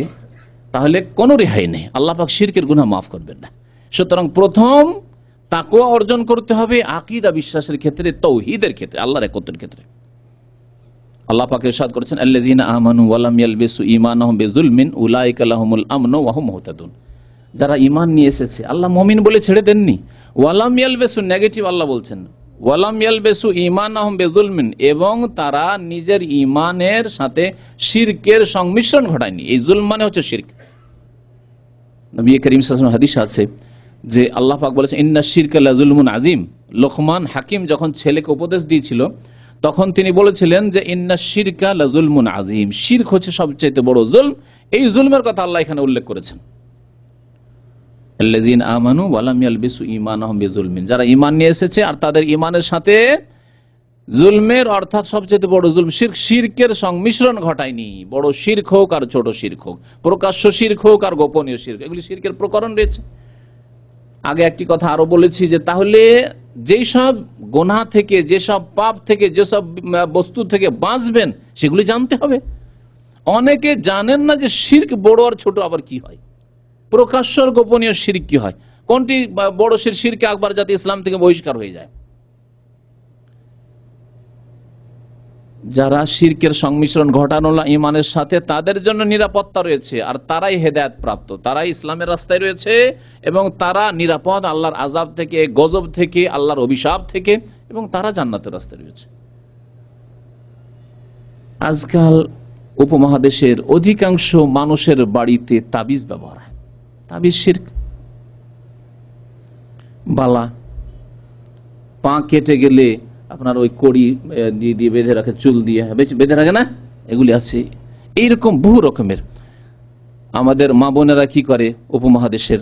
তাহলে কোনো রেহাই নেই আল্লাপাক শির্কের গুণা মাফ করবেন না সুতরাং প্রথম তাকুয়া অর্জন করতে হবে আকিদা বিশ্বাসের ক্ষেত্রে তৌহিদের ক্ষেত্রে আল্লাহর একত্রের ক্ষেত্রে আল্লাহ পাকে ইরশাদ করেছেন আল্লাযীনা আমানু ওয়া লাম ইয়ালবিসু ঈমানাহুম বিজুলমিন উলাইকা লাহুমুল আমনু ওয়া হুম মুহতাদুন যারা ঈমান নিয়ে এসেছে আল্লাহ মুমিন বলে ছেড়ে দেননি ওয়া লাম ইয়ালবিসু নেগেটিভ আল্লাহ বলছেন ওয়া লাম ইয়ালবিসু ঈমানাহুম বিজুলমিন এবং তারা নিজের ঈমানের সাথে শিরকের সংমিশ্রণ ঘটায়নি এই জুলম মানে হচ্ছে শিরক নবী করিম সাল্লাল্লাহু হাদিস আছে যে আল্লাহ পাক বলেছেন ইন্না শিরকা লাজুলমুন আজিম লোকমান হাকিম যখন ছেলেকে উপদেশ দিয়েছিল তখন তিনি বলেছিলেন যে ইন্না শিরকা লাজুলমুন আজিম শির্ক হচ্ছে সবচেয়ে বড় জুলম এই জুলমের কথা আল্লাহ এখানে উল্লেখ করেছেন আল্লাযীন আমানু ওয়া লাম ইয়ালবিসু ঈমানাহুম বিজুলমিন যারা ইমান নিয়ে এসেছে আর তাদের ইমানের সাথে জুলমের অর্থাৎ সবচেয়ে বড় জুলম শির্ক শিরকের সংমিশ্রণ ঘটায়নি বড় শির্ক হোক আর ছোট শির্ক হোক প্রকাশ্য শির্ক হোক আর গোপনীয় শির্ক এগুলি শির্কের প্রকরণ রয়েছে আগে একটি কথা আরো বলেছি যে তাহলে যেই সব গোনা থেকে যেসব পাপ থেকে যেসব বস্তু থেকে বাঁচবেন সেগুলি জানতে হবে অনেকে জানেন না যে শির্ক বড় আর ছোট আবার কি হয় প্রকাশ্য গোপনীয় শির্ক কি হয় কোনটি বড় শির শিরকে আকবর যাতে ইসলাম থেকে বহিষ্কার হয়ে যায় যারা শির্কের সংমিশ্রণ ঘটানো ইমানের সাথে তাদের জন্য নিরাপত্তা রয়েছে আর তারাই হেদায়ত প্রাপ্ত তারাই ইসলামের রাস্তায় রয়েছে এবং তারা নিরাপদ আল্লাহর আজাব থেকে গজব থেকে আল্লাহর অভিশাপ থেকে এবং তারা জান্নাতের রাস্তায় রয়েছে আজকাল উপমহাদেশের অধিকাংশ মানুষের বাড়িতে তাবিজ ব্যবহার হয় তাবিজ শির্ক বালা পা কেটে গেলে আপনার ওই কড়ি দিয়ে দিয়ে বেঁধে রাখে চুল দিয়ে হ্যাঁ, বেঁধে রাখে না এগুলি আছে এইরকম বহু রকমের আমাদের মা বোনেরা কি করে উপমহাদেশের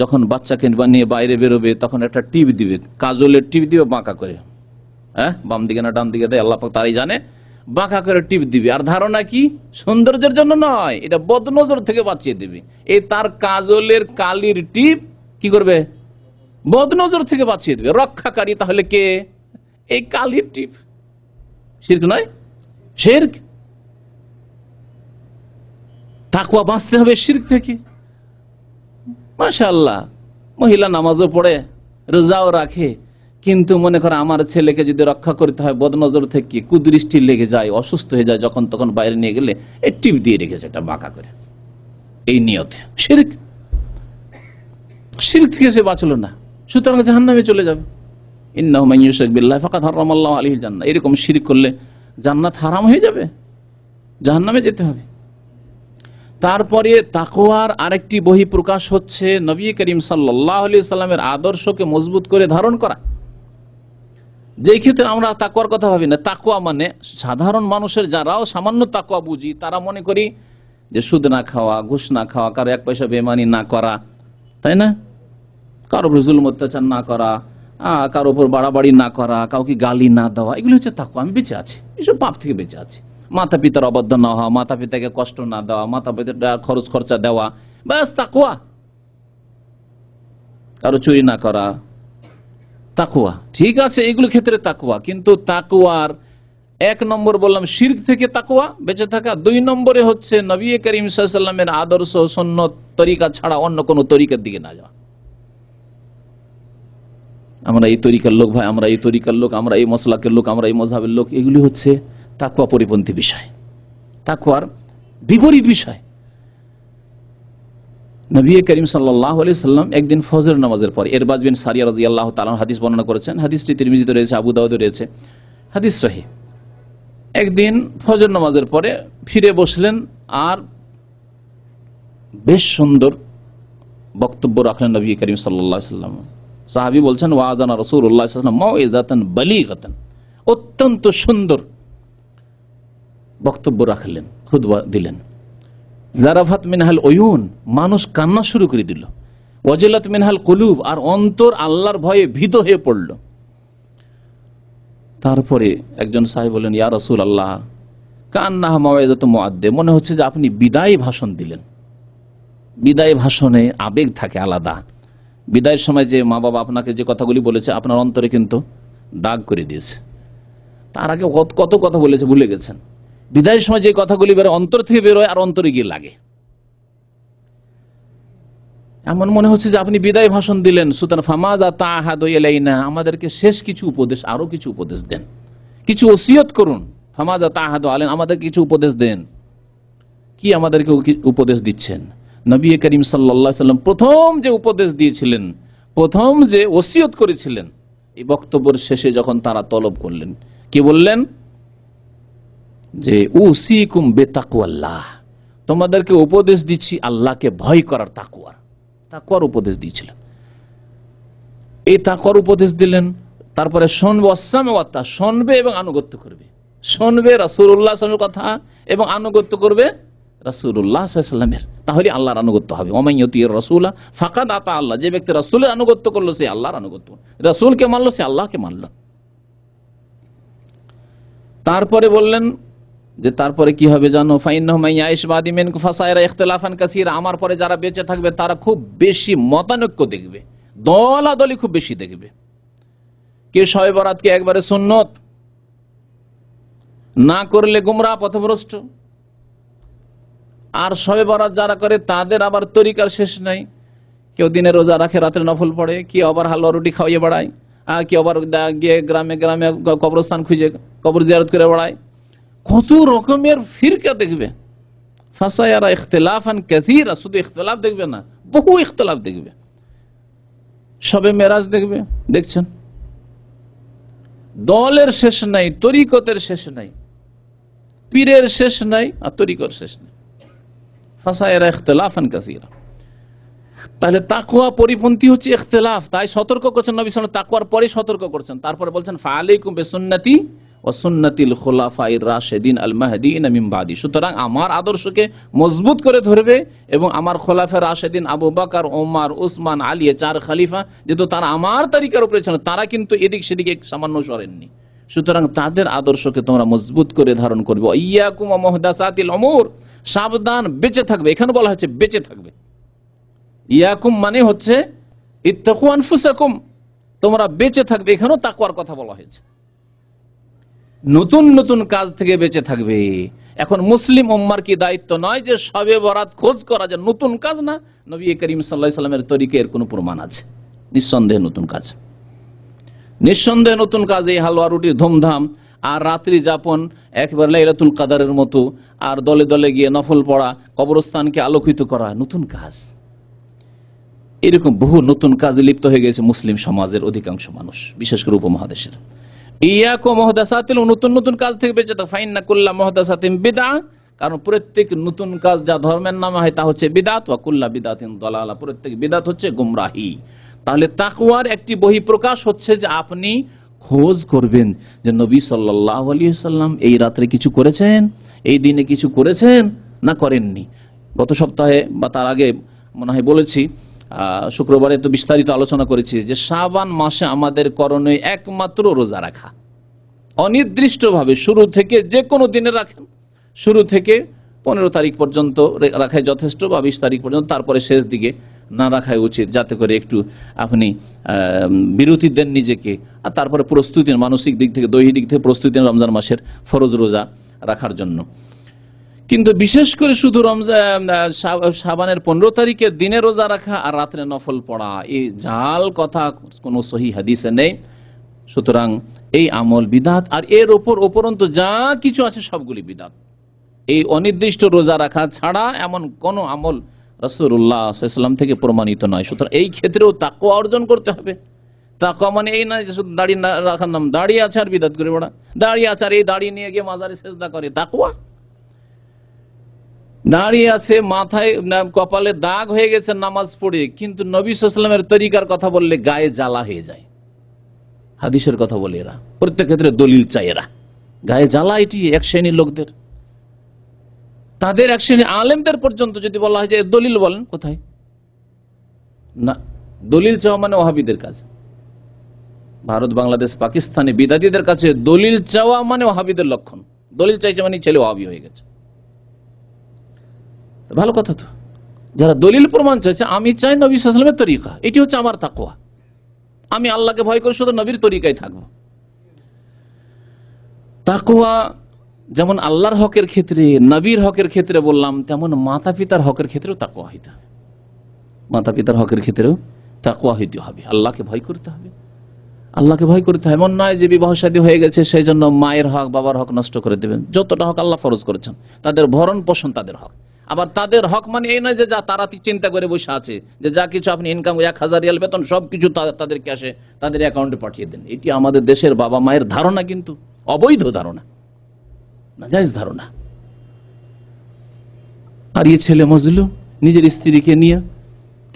যখন বাচ্চাকে নিয়ে বাইরে বেরোবে তখন একটা টিপ দিবে কাজলের টিপ দিবে বাঁকা করে হ্যাঁ বাম দিকে না ডান দিকে দেয় আল্লাপাক তারাই জানে বাঁকা করে টিপ দিবে আর ধারণা কি সৌন্দর্যের জন্য নয় এটা বদনজর থেকে বাঁচিয়ে দেবে এই তার কাজলের কালির টিপ কি করবে বদনজর থেকে বাঁচিয়ে দেবে রক্ষাকারী তাহলে কে এই কালির টিপ শির্ক নয় শির্ক তাকুয়া বাঁচতে হবে শির্ক থেকে মাশাল্লাহ মহিলা নামাজও পড়ে রোজাও রাখে কিন্তু মনে করো আমার ছেলেকে যদি রক্ষা করতে হয় বদনজর থেকে কুদৃষ্টি লেগে যায় অসুস্থ হয়ে যায় যখন তখন বাইরে নিয়ে গেলে এ টিপ দিয়ে রেখেছে এটা বাঁকা করে এই নিয়তে শির্ক শির্ক থেকে সে বাঁচল না সুতরাং জাহান্নামে চলে যাবে বিল্লাহ এরকম শিরিক করলে জান্নাত হারাম হয়ে যাবে জাহান্নামে যেতে হবে তারপরে তাকোয়ার আরেকটি বহি প্রকাশ হচ্ছে নবী করিম সাল্লামের আদর্শকে মজবুত করে ধারণ করা যেই ক্ষেত্রে আমরা তাকুয়ার কথা ভাবি না তাকুয়া মানে সাধারণ মানুষের যারাও সামান্য তাকুয়া বুঝি তারা মনে করি যে সুদ না খাওয়া ঘুষ না খাওয়া কারো এক পয়সা বেমানি না করা তাই না কারো রুজুল অত্যাচার না করা কার উপর বাড়াবাড়ি না করা কাউকে গালি না দেওয়া এগুলো হচ্ছে তাকু আমি বেঁচে আছি এসব পাপ থেকে বেঁচে আছি মাতা পিতার অবাধ্য না হওয়া মাতা পিতাকে কষ্ট না দেওয়া মাতা পিতা খরচ খরচা দেওয়া ব্যাস তাকুয়া কারো চুরি না করা তাকুয়া ঠিক আছে এগুলো ক্ষেত্রে তাকুয়া কিন্তু তাকুয়ার এক নম্বর বললাম শির্ক থেকে তাকুয়া বেঁচে থাকা দুই নম্বরে হচ্ছে নবী করিম সাল্লামের আদর্শ সন্ন্য তরিকা ছাড়া অন্য কোনো তরিকার দিকে না যাওয়া আমরা এই তরিকার লোক ভাই আমরা এই তরিকার লোক আমরা এই মশলাকের লোক আমরা এই মজাবের লোক এগুলি হচ্ছে তাকুয়া পরিপন্থী বিষয় তাকুয়ার বিপরীত বিষয় নবী করিম সাল্লাহ আলি সাল্লাম একদিন ফজর নামাজের পর এরবাজ বিন সারিয়া রাজি আল্লাহ তালাম হাদিস বর্ণনা করেছেন হাদিসটি তিরমিজিতে রয়েছে আবু রয়েছে হাদিস সহি একদিন ফজর নামাজের পরে ফিরে বসলেন আর বেশ সুন্দর বক্তব্য রাখলেন নবী করিম সাল্লা সাল্লাম সাহাবি বলছেন ওয়াজানা রসুল্লাহ অত্যন্ত সুন্দর বক্তব্য রাখলেন হুদবা দিলেন জারাফাত মিনহাল ওয়ুন মানুষ কান্না শুরু করে দিল ওয়াজিলাত মিনহাল কলুব আর অন্তর আল্লাহর ভয়ে ভীত হয়ে পড়ল তারপরে একজন সাহেব বলেন ইয়া রসুল আল্লাহ কান্না মাওয়েজাত মোয়াদ্দে মনে হচ্ছে যে আপনি বিদায় ভাষণ দিলেন বিদায় ভাষণে আবেগ থাকে আলাদা বিদায়ের সময় যে মা বাবা আপনাকে যে কথাগুলি বলেছে আপনার অন্তরে কিন্তু দাগ করে দিয়েছে তার আগে কত কথা বলেছে ভুলে গেছেন বিদায়ের সময় যে কথাগুলি বেরোয় অন্তর থেকে বেরোয় আর অন্তরে গিয়ে লাগে এমন মনে হচ্ছে যে আপনি বিদায় ভাষণ দিলেন সুতরাং ফামাজ আর তাহাদ না আমাদেরকে শেষ কিছু উপদেশ আরও কিছু উপদেশ দেন কিছু ওসিয়ত করুন ফামাজ আর তাহাদ আলেন আমাদের কিছু উপদেশ দেন কি আমাদেরকে উপদেশ দিচ্ছেন নবী করিম সাল্লা সাল্লাম প্রথম যে উপদেশ দিয়েছিলেন প্রথম যে ওসিয়ত করেছিলেন এই বক্তব্যের শেষে যখন তারা তলব করলেন কি বললেন যে উসি কুম বেতাকুয়াল্লাহ তোমাদেরকে উপদেশ দিচ্ছি আল্লাহকে ভয় করার তাকুয়ার তাকুয়ার উপদেশ দিয়েছিলেন এই তাকুয়ার উপদেশ দিলেন তারপরে শুনবে অসামে কথা শুনবে এবং আনুগত্য করবে শোনবে রাসুল্লাহ কথা এবং আনুগত্য করবে রাসুল্লাহ সাল্লামের তাহলে আল্লাহর আনুগত্য হবে ওমাইয়তির রসুল্লাহ ফাঁকা দাতা আল্লাহ যে ব্যক্তি রসুলের আনুগত্য করলো সে আল্লাহর আনুগত্য রসুলকে মানলো সে আল্লাহকে মানল তারপরে বললেন যে তারপরে কি হবে জানো ফাইনাইশবাদিমেন ফাসায়রা ইখতলাফান কাসির আমার পরে যারা বেঁচে থাকবে তারা খুব বেশি মতানৈক্য দেখবে দলাদলি খুব বেশি দেখবে কে শয় কে একবারে সুন্নত না করলে গুমরা পথভ্রষ্ট আর সবে বরাত যারা করে তাদের আবার তরিকার শেষ নাই কেউ দিনে রোজা রাখে রাতে নফল পড়ে কি আবার হালুয়া রুটি খাওয়াই বেড়ায় আর কেউ আবার গিয়ে গ্রামে গ্রামে কবরস্থান খুঁজে কবর জিয়ারত করে বেড়ায় কত রকমের ফিরকা দেখবে ফাঁসায়ারা আন কাজিরা শুধু ইখতলাফ দেখবে না বহু ইখতলাফ দেখবে সবে মেরাজ দেখবে দেখছেন দলের শেষ নাই তরিকতের শেষ নাই পীরের শেষ নাই আর তরিকর শেষ নাই ফাঁসায়েরা ইখতলাফান কাসিরা তাহলে তাকুয়া পরিপন্থী হচ্ছে ইখতলাফ তাই সতর্ক করছেন নবী সাল তাকুয়ার পরে সতর্ক করছেন তারপরে বলছেন ফালেকুম বেসুন্নতি ও সুন্নতিল খোলাফাই রাশেদিন আল মাহদিন বাদি সুতরাং আমার আদর্শকে মজবুত করে ধরবে এবং আমার খোলাফা রাশেদিন আবু বাকার ওমার উসমান আলী চার খালিফা যেহেতু তারা আমার তারিকার উপরে ছিল তারা কিন্তু এদিক সেদিকে সামান্য সরেননি সুতরাং তাদের আদর্শকে তোমরা মজবুত করে ধারণ করবে ইয়াকুম মহদাসাতিল অমর সাবধান বেঁচে থাকবে এখানে বলা হয়েছে বেঁচে থাকবে ইয়াকুম মানে হচ্ছে ইত্তাকুয়ান ফুসাকুম তোমরা বেঁচে থাকবে এখানেও তাকুয়ার কথা বলা হয়েছে নতুন নতুন কাজ থেকে বেঁচে থাকবে এখন মুসলিম উম্মার কি দায়িত্ব নয় যে সবে বরাত খোঁজ করা যে নতুন কাজ না নবী করিম সাল্লা সাল্লামের তরিকে এর কোনো প্রমাণ আছে নিঃসন্দেহে নতুন কাজ নিঃসন্দেহে নতুন কাজ এই হালুয়া রুটির ধুমধাম আর রাত্রি যাপন একবার লাইলাতুল কাদারের মতো আর দলে দলে গিয়ে নফল পড়া কবরস্থানকে আলোকিত করা নতুন কাজ এরকম বহু নতুন কাজে লিপ্ত হয়ে গেছে মুসলিম সমাজের অধিকাংশ মানুষ বিশেষ করে উপমহাদেশের ইয়াকো মহদাসাতিল নতুন নতুন কাজ থেকে বেঁচে তো ফাইন না কুল্লা মহদাসাতিম বিদা কারণ প্রত্যেক নতুন কাজ যা ধর্মের নামে হয় তা হচ্ছে বিদাত ওয়াকুল্লা বিদাতিন দলালা প্রত্যেক বিদাত হচ্ছে গুমরাহি তাহলে তাকুয়ার একটি বহি প্রকাশ হচ্ছে যে আপনি খোঁজ করবেন যে নবী সাল্লাহ আলী সাল্লাম এই রাত্রে কিছু করেছেন এই দিনে কিছু করেছেন না করেননি গত সপ্তাহে বা তার আগে মনে হয় বলেছি শুক্রবারে তো বিস্তারিত আলোচনা করেছি যে শাবান মাসে আমাদের করণে একমাত্র রোজা রাখা অনির্দিষ্টভাবে শুরু থেকে যে কোনো দিনে রাখেন শুরু থেকে পনেরো তারিখ পর্যন্ত রাখায় যথেষ্ট বা বিশ তারিখ পর্যন্ত তারপরে শেষ দিকে না রাখাই উচিত যাতে করে একটু আপনি বিরতি দেন নিজেকে আর তারপরে প্রস্তুতি মানসিক দিক থেকে দৈহিক দিক থেকে প্রস্তুতি রমজান মাসের ফরজ রোজা রাখার জন্য কিন্তু বিশেষ করে শুধু রমজান সাবানের পনেরো তারিখে দিনে রোজা রাখা আর রাত্রে নফল পড়া এই জাল কথা কোনো সহি হাদিসে নেই সুতরাং এই আমল বিদাত আর এর ওপর ওপরন্ত যা কিছু আছে সবগুলি বিদাত এই অনির্দিষ্ট রোজা রাখা ছাড়া এমন কোনো আমল রসুল্লাহ ইসলাম থেকে প্রমাণিত নয় সুতরাং এই ক্ষেত্রেও তাকুয়া অর্জন করতে হবে তাকুয়া মানে এই নয় যে শুধু দাঁড়িয়ে না রাখার নাম দাঁড়িয়ে আছে আর বিদাত করে বেড়া দাঁড়িয়ে আছে আর এই দাঁড়িয়ে নিয়ে গিয়ে মাজারে সেজদা করে তাকুয়া দাঁড়িয়ে আছে মাথায় কপালে দাগ হয়ে গেছে নামাজ পড়ে কিন্তু নবী সাল্লামের তরিকার কথা বললে গায়ে জ্বালা হয়ে যায় হাদিসের কথা বলে এরা প্রত্যেক ক্ষেত্রে দলিল চাই এরা গায়ে জ্বালা এটি এক শ্রেণীর লোকদের তাদের এক শ্রেণী আলেমদের পর্যন্ত যদি বলা হয় যে দলিল বলেন কোথায় না দলিল চাওয়া মানে ওহাবিদের কাছে ভারত বাংলাদেশ পাকিস্তানে বিদাতিদের কাছে দলিল চাওয়া মানে ওহাবিদের লক্ষণ দলিল চাইছে মানে ছেলে ওহাবি হয়ে গেছে ভালো কথা তো যারা দলিল প্রমাণ চাইছে আমি চাই নবী সালামের তরিকা এটি হচ্ছে আমার তাকোয়া আমি আল্লাহকে ভয় করে শুধু নবীর তরিকায় থাকবো তাকোয়া যেমন আল্লাহর হকের ক্ষেত্রে নবীর হকের ক্ষেত্রে বললাম তেমন মাতা পিতার হকের ক্ষেত্রেও তাকুয়া হইতে হবে মাতা পিতার হকের ক্ষেত্রেও তাকুয়া হইতে হবে আল্লাহকে ভয় করতে হবে আল্লাহকে ভয় করতে হবে এমন নয় যে বিবাহ সাদী হয়ে গেছে সেই জন্য মায়ের হক বাবার হক নষ্ট করে দেবেন যতটা হক আল্লাহ ফরজ করেছেন তাদের ভরণ পোষণ তাদের হক আবার তাদের হক মানে এই নয় যে যা তারা চিন্তা করে বসে আছে যে যা কিছু আপনি ইনকাম এক হাজার রিয়াল বেতন সব কিছু তাদের ক্যাশে তাদের অ্যাকাউন্টে পাঠিয়ে দেন এটি আমাদের দেশের বাবা মায়ের ধারণা কিন্তু অবৈধ ধারণা নাজাইজ ধারণা আর ইয়ে ছেলে মজলু নিজের স্ত্রীকে নিয়ে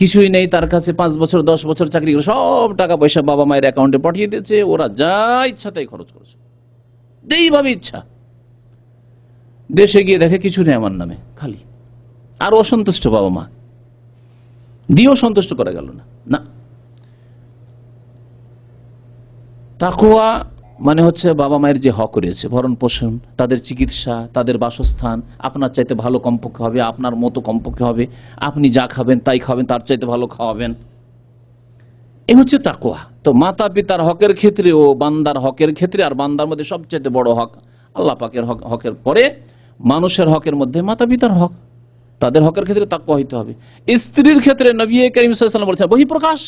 কিছুই নেই তার কাছে পাঁচ বছর দশ বছর চাকরি করে সব টাকা পয়সা বাবা মায়ের অ্যাকাউন্টে পাঠিয়ে দিয়েছে ওরা যা ইচ্ছা তাই খরচ করেছে যেইভাবে ইচ্ছা দেশে গিয়ে দেখে কিছু নেই আমার নামে খালি আর অসন্তুষ্ট বাবা মা দিয়েও সন্তুষ্ট করা গেল না না তাকুয়া মানে হচ্ছে বাবা মায়ের যে হক রয়েছে ভরণ পোষণ তাদের চিকিৎসা তাদের বাসস্থান আপনার চাইতে ভালো কমপক্ষে হবে আপনার মতো কমপক্ষে হবে আপনি যা খাবেন তাই খাবেন তার চাইতে ভালো খাওয়াবেন এ হচ্ছে তাকুয়া তো মাতা পিতার হকের ক্ষেত্রে ও বান্দার হকের ক্ষেত্রে আর বান্দার মধ্যে সবচেয়ে বড় হক আল্লাহ পাকের হক হকের পরে মানুষের হকের মধ্যে মাতা পিতার হক তাদের হকের ক্ষেত্রে তাকুয়া হইতে হবে স্ত্রীর ক্ষেত্রে নবী করিম সাল্লাম বলছেন বহি প্রকাশ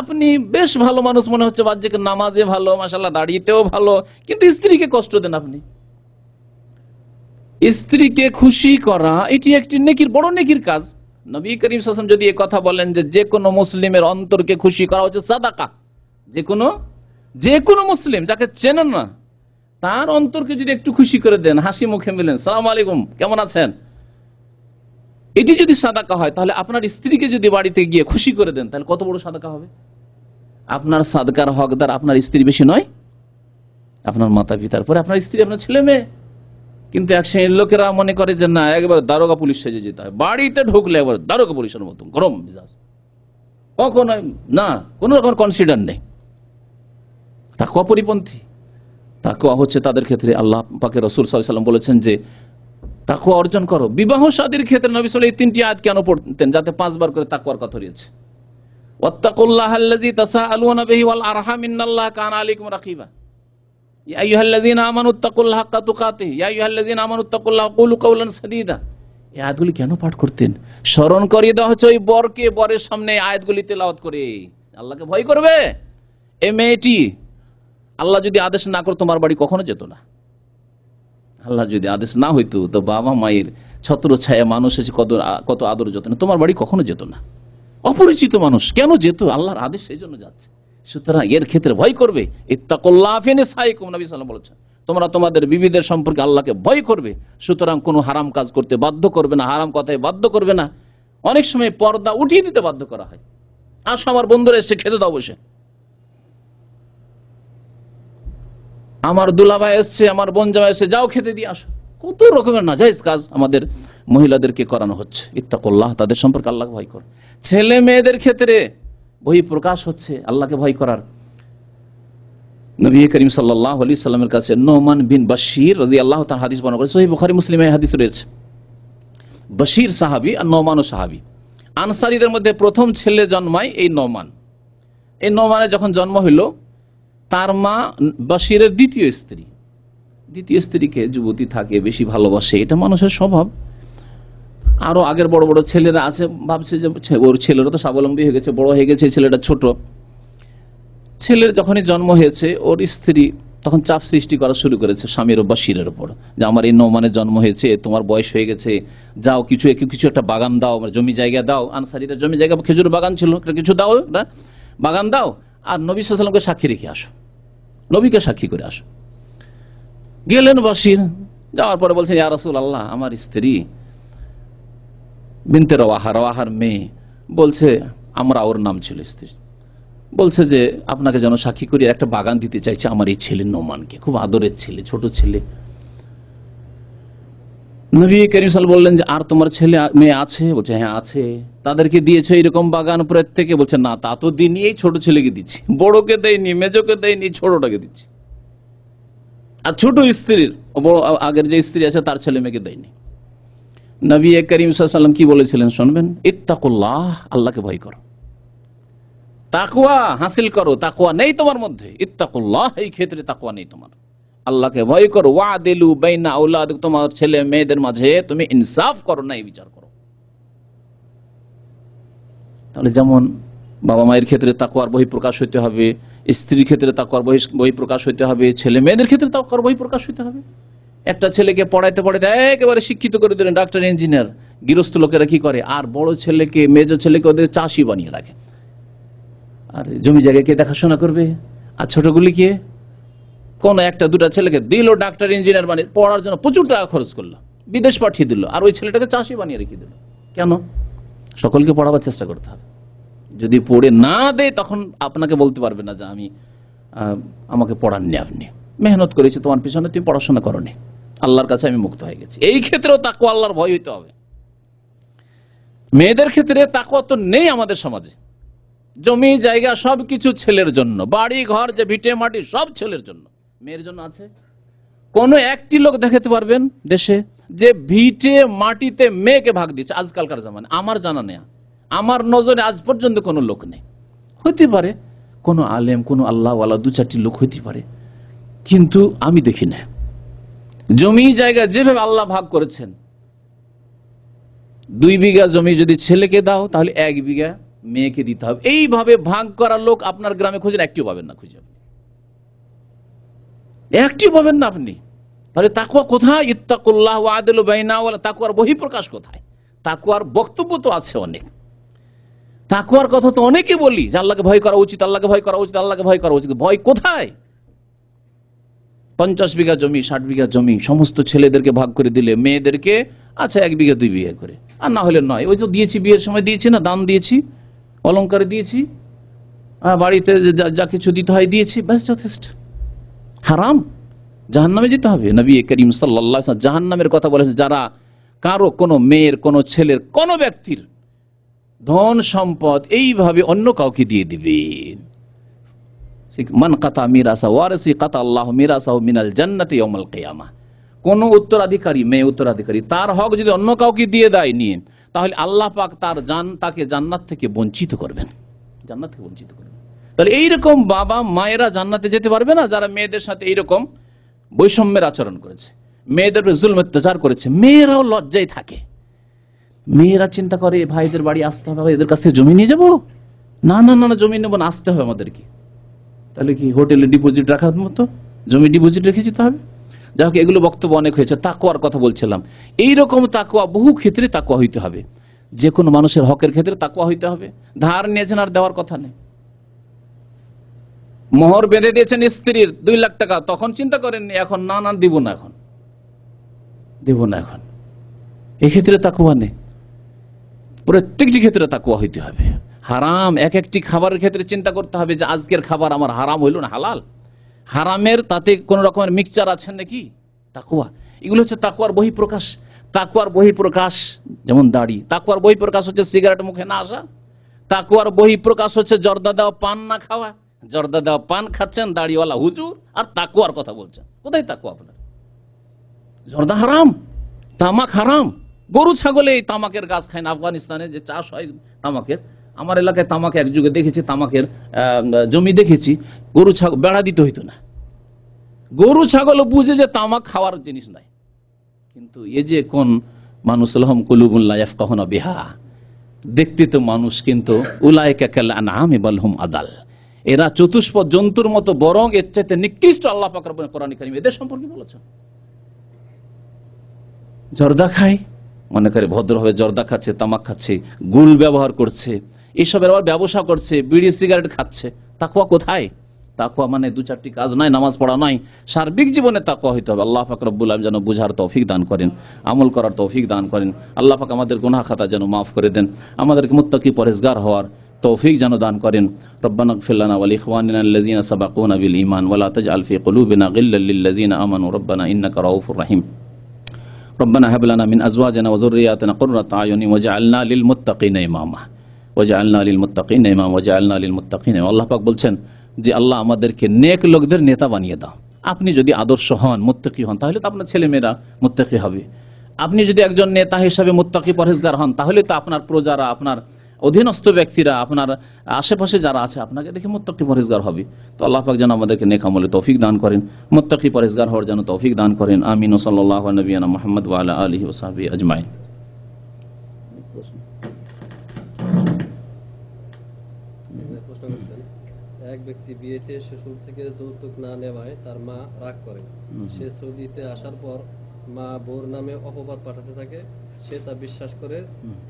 আপনি বেশ ভালো মানুষ মনে হচ্ছে বাহ্যিক নামাজে ভালো মাসাল্লাহ দাঁড়িয়েতেও ভালো কিন্তু স্ত্রীকে কষ্ট দেন আপনি স্ত্রীকে খুশি করা এটি একটি নেকির বড় নেকির কাজ নবী করিম সাসম যদি কথা বলেন যে যে কোনো মুসলিমের অন্তরকে খুশি করা হচ্ছে সাদাকা যে কোনো যে কোনো মুসলিম যাকে চেনেন না তার অন্তরকে যদি একটু খুশি করে দেন হাসি মুখে মিলেন সালাম আলাইকুম কেমন আছেন এটি যদি সাদাকা হয় তাহলে আপনার স্ত্রীকে যদি বাড়িতে গিয়ে খুশি করে দেন তাহলে কত বড় সাদাকা হবে আপনার সাদকার হকদার আপনার স্ত্রী বেশি নয় আপনার মাতা পিতার পরে আপনার স্ত্রী আপনার ছেলে মেয়ে কিন্তু এক সে লোকেরা মনে করে যে না একবার দারোগা পুলিশ সেজে যেতে হয় বাড়িতে ঢুকলে একবার দারোগা পুলিশের মতন গরম মিজাজ কখন না কোনো রকম কনসিডার নেই কপরিপন্থী পরিপন্থী কোয়া হচ্ছে তাদের ক্ষেত্রে আল্লাহ পাকে রসুল সাল্লাম বলেছেন যে তাকুয়া অর্জন করো বিবাহ সাদীর ক্ষেত্রে নবী সাল এই তিনটি আয়াত কেন পড়তেন যাতে পাঁচবার করে তাকুয়ার কথা রয়েছে কেন পাঠ করতেন স্মরণ করিয়ে দেওয়া হচ্ছে ওই বরকে বরের সামনে আয়াতগুলি তেলাওয়াত করে আল্লাহকে ভয় করবে এ মেয়েটি আল্লাহ যদি আদেশ না করে তোমার বাড়ি কখনো যেত না আল্লাহ যদি আদেশ না হইতো তো বাবা মায়ের ছত্র ছায়া মানুষ এসে কত কত আদর যেত না তোমার বাড়ি কখনো যেত না অপরিচিত মানুষ কেন যেত আল্লাহর আদেশ সেই জন্য যাচ্ছে সুতরাং এর ক্ষেত্রে ভয় করবে বলেছেন তোমরা তোমাদের বিবিদের সম্পর্কে আল্লাহকে ভয় করবে সুতরাং কোনো হারাম কাজ করতে বাধ্য করবে না হারাম কথায় বাধ্য করবে না অনেক সময় পর্দা উঠিয়ে দিতে বাধ্য করা হয় আসো আমার বন্ধুরা এসে খেতে দাও বসে আমার দুলাভাই এসছে আমার জামাই এসছে যাও খেতে দিয়ে আসো কত রকমের নাজাইজ কাজ আমাদের মহিলাদেরকে করানো হচ্ছে ইত্তাকল্লাহ তাদের সম্পর্কে আল্লাহ ভয় কর ছেলে মেয়েদের ক্ষেত্রে বই প্রকাশ হচ্ছে আল্লাহকে ভয় করার নবী করিম সাল্লাহ আলি সাল্লামের কাছে নোমান বিন বাশির রাজি আল্লাহ তার হাদিস বর্ণ করে সহি বুখারি মুসলিমে হাদিস রয়েছে বশির সাহাবি আর নৌমান ও সাহাবি আনসারিদের মধ্যে প্রথম ছেলে জন্মায় এই নৌমান এই নৌমানের যখন জন্ম হইল তার মা বাসিরের দ্বিতীয় স্ত্রী দ্বিতীয় স্ত্রীকে যুবতী থাকে বেশি ভালোবাসে এটা মানুষের স্বভাব আরও আগের বড় বড় ছেলেরা আছে ভাবছে যে ওর ছেলেরও তো স্বাবলম্বী হয়ে গেছে বড় হয়ে গেছে ছেলেটা ছোট ছেলের যখনই জন্ম হয়েছে ওর স্ত্রী তখন চাপ সৃষ্টি করা শুরু করেছে স্বামীর বাসিরের ওপর যে আমার এই নৌমানের জন্ম হয়েছে তোমার বয়স হয়ে গেছে যাও কিছু একে কিছু একটা বাগান দাও আমার জমি জায়গা দাও আনসারিটা জমি জায়গা খেজুর বাগান ছিল একটা কিছু দাও বাগান দাও আর নবী সাল্লামকে সাক্ষী রেখে আসো নবীকে সাক্ষী করে আসো গেলেন বাসির যাওয়ার পরে বলছেন ইয়া আল্লাহ আমার স্ত্রী বিনতে রওয়াহার রওয়াহার মেয়ে বলছে আমরা ওর নাম ছিল স্ত্রী বলছে যে আপনাকে যেন সাক্ষী করি একটা বাগান দিতে চাইছে আমার এই ছেলে নোমানকে খুব আদরের ছেলে ছোট ছেলে নবী করিম সাল বললেন যে আর তোমার ছেলে মেয়ে আছে বলছে হ্যাঁ আছে তাদেরকে দিয়েছ এরকম বাগান প্রত্যেকে বলছে না তা তো দিনই এই ছোট ছেলেকে দিচ্ছি বড়কে দেয়নি মেজকে দেয়নি ছোটটাকে দিচ্ছি আর ছোট স্ত্রীর বড় আগের যে স্ত্রী আছে তার ছেলে মেয়েকে দেয়নি নবী করিম সাল্লাম কি বলেছিলেন শুনবেন ইত্তাকুল্লাহ আল্লাহকে ভয় করো তাকুয়া হাসিল করো তাকুয়া নেই তোমার মধ্যে ইত্তাকুল্লাহ এই ক্ষেত্রে তাকুয়া নেই তোমার আল্লাহকে ভয় করো ওয়া দিলু বাইনা আউলাদ তোমার ছেলে মেয়েদের মাঝে তুমি ইনসাফ করো না এই বিচার করো তাহলে যেমন বাবা মায়ের ক্ষেত্রে তাকুয়ার বহি প্রকাশ হইতে হবে স্ত্রীর ক্ষেত্রে তাকুয়ার বহি বহি প্রকাশ হইতে হবে ছেলে মেয়েদের ক্ষেত্রে তাকুয়ার বহি প্রকাশ হইতে হবে একটা ছেলেকে পড়াইতে পড়াইতে একেবারে শিক্ষিত করে দিলেন ডাক্তার ইঞ্জিনিয়ার গৃহস্থ লোকেরা কি করে আর বড় ছেলেকে মেজ ছেলেকে ওদের চাষি বানিয়ে রাখে আর জমি জায়গাকে দেখাশোনা করবে আর ছোটগুলিকে কোনো একটা দুটা ছেলেকে দিল ডাক্তার ইঞ্জিনিয়ার বানিয়ে পড়ার জন্য প্রচুর টাকা খরচ করলো বিদেশ পাঠিয়ে দিল আর ওই ছেলেটাকে চাষি বানিয়ে রেখে দিল কেন সকলকে পড়াবার চেষ্টা করতে হবে যদি পড়ে না দেয় তখন আপনাকে বলতে পারবে না যে আমি আমাকে পড়াননি আপনি মেহনত করেছি তোমার পিছনে তুমি পড়াশোনা করনি আল্লাহর কাছে আমি মুক্ত হয়ে গেছি এই ক্ষেত্রেও তাকুয়া আল্লাহর ভয় হইতে হবে মেয়েদের ক্ষেত্রে তাকুয়া তো নেই আমাদের সমাজে জমি জায়গা সব কিছু ছেলের জন্য বাড়ি ঘর যে ভিটে মাটি সব ছেলের জন্য মেয়ের জন্য আছে কোন একটি লোক দেখাতে পারবেন দেশে যে ভিটে মাটিতে মেয়েকে ভাগ দিচ্ছে আজকালকার জামানে আমার জানা নেই আমার নজরে আজ পর্যন্ত কোনো লোক নেই হইতে পারে কোনো আলেম কোনো আল্লাহওয়ালা দু চারটি লোক হইতে পারে কিন্তু আমি দেখি না জমি জায়গা যেভাবে আল্লাহ ভাগ করেছেন দুই বিঘা জমি যদি ছেলেকে দাও তাহলে এক বিঘা মেয়েকে দিতে হবে এইভাবে ভাগ করা লোক আপনার গ্রামে খুঁজেন একটিও পাবেন না খুঁজে অ্যাক্টিভ হবেন না আপনি তাহলে তাকুয়া কোথায় ইত্তাকুল্লাহ আদেল বাইনাওয়ালা তাকুয়ার বহিঃপ্রকাশ কোথায় তাকুয়ার বক্তব্য তো আছে অনেক তাকুয়ার কথা তো অনেকে বলি যে আল্লাহকে ভয় করা উচিত আল্লাহকে ভয় করা উচিত আল্লাহকে ভয় করা উচিত ভয় কোথায় পঞ্চাশ বিঘা জমি ষাট বিঘা জমি সমস্ত ছেলেদেরকে ভাগ করে দিলে মেয়েদেরকে আচ্ছা এক বিঘা দুই বিঘা করে আর না হলে নয় ওই তো দিয়েছি বিয়ের সময় দিয়েছি না দান দিয়েছি অলঙ্কার দিয়েছি বাড়িতে যা কিছু দিতে হয় দিয়েছি ব্যাস যথেষ্ট হারাম জাহান নামে যেতে হবে নবী করিম সাল্লা জাহান নামের কথা বলেছেন যারা কারো কোনো মেয়ের কোনো ছেলের কোনো ব্যক্তির ধন সম্পদ এইভাবে অন্য কাউকে দিয়ে দিবে মান কাতা মিরাসা ওয়ারসি কাতা আল্লাহ মিরাসা মিনাল জান্নাতে অমল কেয়ামা কোনো উত্তরাধিকারী মেয়ে উত্তরাধিকারী তার হক যদি অন্য কাউকে দিয়ে দেয় নিয়ে তাহলে আল্লাহ পাক তার জান তাকে জান্নাত থেকে বঞ্চিত করবেন জান্নাত থেকে বঞ্চিত করবেন তাহলে এইরকম বাবা মায়েরা জান্নাতে যেতে পারবে না যারা মেয়েদের সাথে এইরকম বৈষম্যের আচরণ করেছে মেয়েদের জুল অত্যাচার করেছে মেয়েরাও লজ্জায় থাকে মেয়েরা চিন্তা করে ভাইদের বাড়ি আসতে হবে এদের কাছ থেকে জমি নিয়ে যাবো না না না জমি নেবো না আসতে হবে আমাদেরকে তাহলে কি হোটেলে ডিপোজিট রাখার মতো জমি ডিপোজিট রেখে যেতে হবে যাই হোক এগুলো বক্তব্য অনেক হয়েছে তাকোয়ার কথা বলছিলাম এইরকম তাকুয়া বহু ক্ষেত্রে তাকুয়া হইতে হবে যে কোনো মানুষের হকের ক্ষেত্রে তাকুয়া হইতে হবে ধার নিয়েছেন আর দেওয়ার কথা নেই মোহর বেঁধে দিয়েছেন স্ত্রীর দুই লাখ টাকা তখন চিন্তা করেন এখন না না দিব না এখন দিব না এখন এক্ষেত্রে তাকুয়া নেই প্রত্যেকটি ক্ষেত্রে তাকুয়া হইতে হবে হারাম এক একটি খাবারের ক্ষেত্রে চিন্তা করতে হবে যে আজকের খাবার আমার হারাম হইল না হালাল হারামের তাতে কোন রকমের মিক্সচার আছে নাকি তাকুয়া এগুলো হচ্ছে তাকুয়ার বহি প্রকাশ তাকুয়ার বহি প্রকাশ যেমন দাড়ি তাকুয়ার বহি প্রকাশ হচ্ছে সিগারেট মুখে না আসা তাকুয়ার বহি প্রকাশ হচ্ছে জর্দা দেওয়া পান না খাওয়া জর্দা দেওয়া পান খাচ্ছেন দাড়িওয়ালা হুজুর আর তাকুয়ার কথা বলছেন কোথায় তাকু আপনার জর্দা হারাম তামাক হারাম গরু ছাগলে এই তামাকের গাছ খায় না আফগানিস্তানে যে চাষ হয় তামাকের আমার এলাকায় তামাক এক যুগে দেখেছি তামাকের জমি দেখেছি গরু ছাগল বেড়া দিতে হইতো না গরু ছাগল বুঝে যে তামাক খাওয়ার জিনিস নাই কিন্তু এ যে কোন মানুষ লহম কুলুবুল্লাহ কহনা বিহা দেখতে তো মানুষ কিন্তু উলায় কেলা আনা আমি বলহম আদাল এরা চতুষ্প জন্তুর মতো বরং এর চাইতে নিকৃষ্ট আল্লাহ পাকিম এদের সম্পর্কে বলেছেন জর্দা খায় মনে করে ভদ্রভাবে জর্দা খাচ্ছে তামাক খাচ্ছে গুল ব্যবহার করছে এসবের আবার ব্যবসা করছে বিড়ি সিগারেট খাচ্ছে তাকুয়া কোথায় তাকুয়া মানে দু চারটি কাজ নয় নামাজ পড়া নয় সার্বিক জীবনে তাকুয়া হইতে হবে আল্লাহ পাক রব্বুল আলম যেন বুঝার তৌফিক দান করেন আমল করার তৌফিক দান করেন আল্লাহ পাক আমাদের গুনা খাতা যেন মাফ করে দেন আমাদেরকে মোত্তাকি পরেজগার হওয়ার তৌফিক যেন দান করেন রব্বানক ربنا هب لنا সাবাকুন আবিল ইমান قرة اعين واجعلنا للمتقين اماما واجعلنا للمتقين اماما واجعلنا للمتقين রব্বানা হাবলানা আল্লাহ পাক বলছেন যে আল্লাহ আমাদেরকে नेक লোকদের নেতা বানিয়ে দাও আপনি যদি আদর্শ হন মুত্তাকি হন তাহলে তো আপনার ছেলেমেয়েরা মুত্তাকি হবে আপনি যদি একজন নেতা হিসেবে মুত্তাকি পরহেজগার হন তাহলে তো আপনার প্রজারা আপনার অধীনস্থ ব্যক্তিরা আপনার আশেপাশে যারা আছে আপনাকে দেখে মোত্তাকি পরিষ্কার হবে তো আল্লাহ পাক যেন আমাদেরকে নেকামলে তৌফিক দান করেন মোত্তাকি পরিষ্কার হওয়ার যেন তৌফিক দান করেন আমিন সাল্লাহ নবীনা মোহাম্মদ ওয়ালা আলী ওসাহাবি আজমাইন এক ব্যক্তি বিয়েতে শ্বশুর থেকে যৌতুক না নেওয়ায় তার মা রাগ করে সে সৌদিতে আসার পর মা বোর নামে অপবাদ পাঠাতে থাকে সে তা বিশ্বাস করে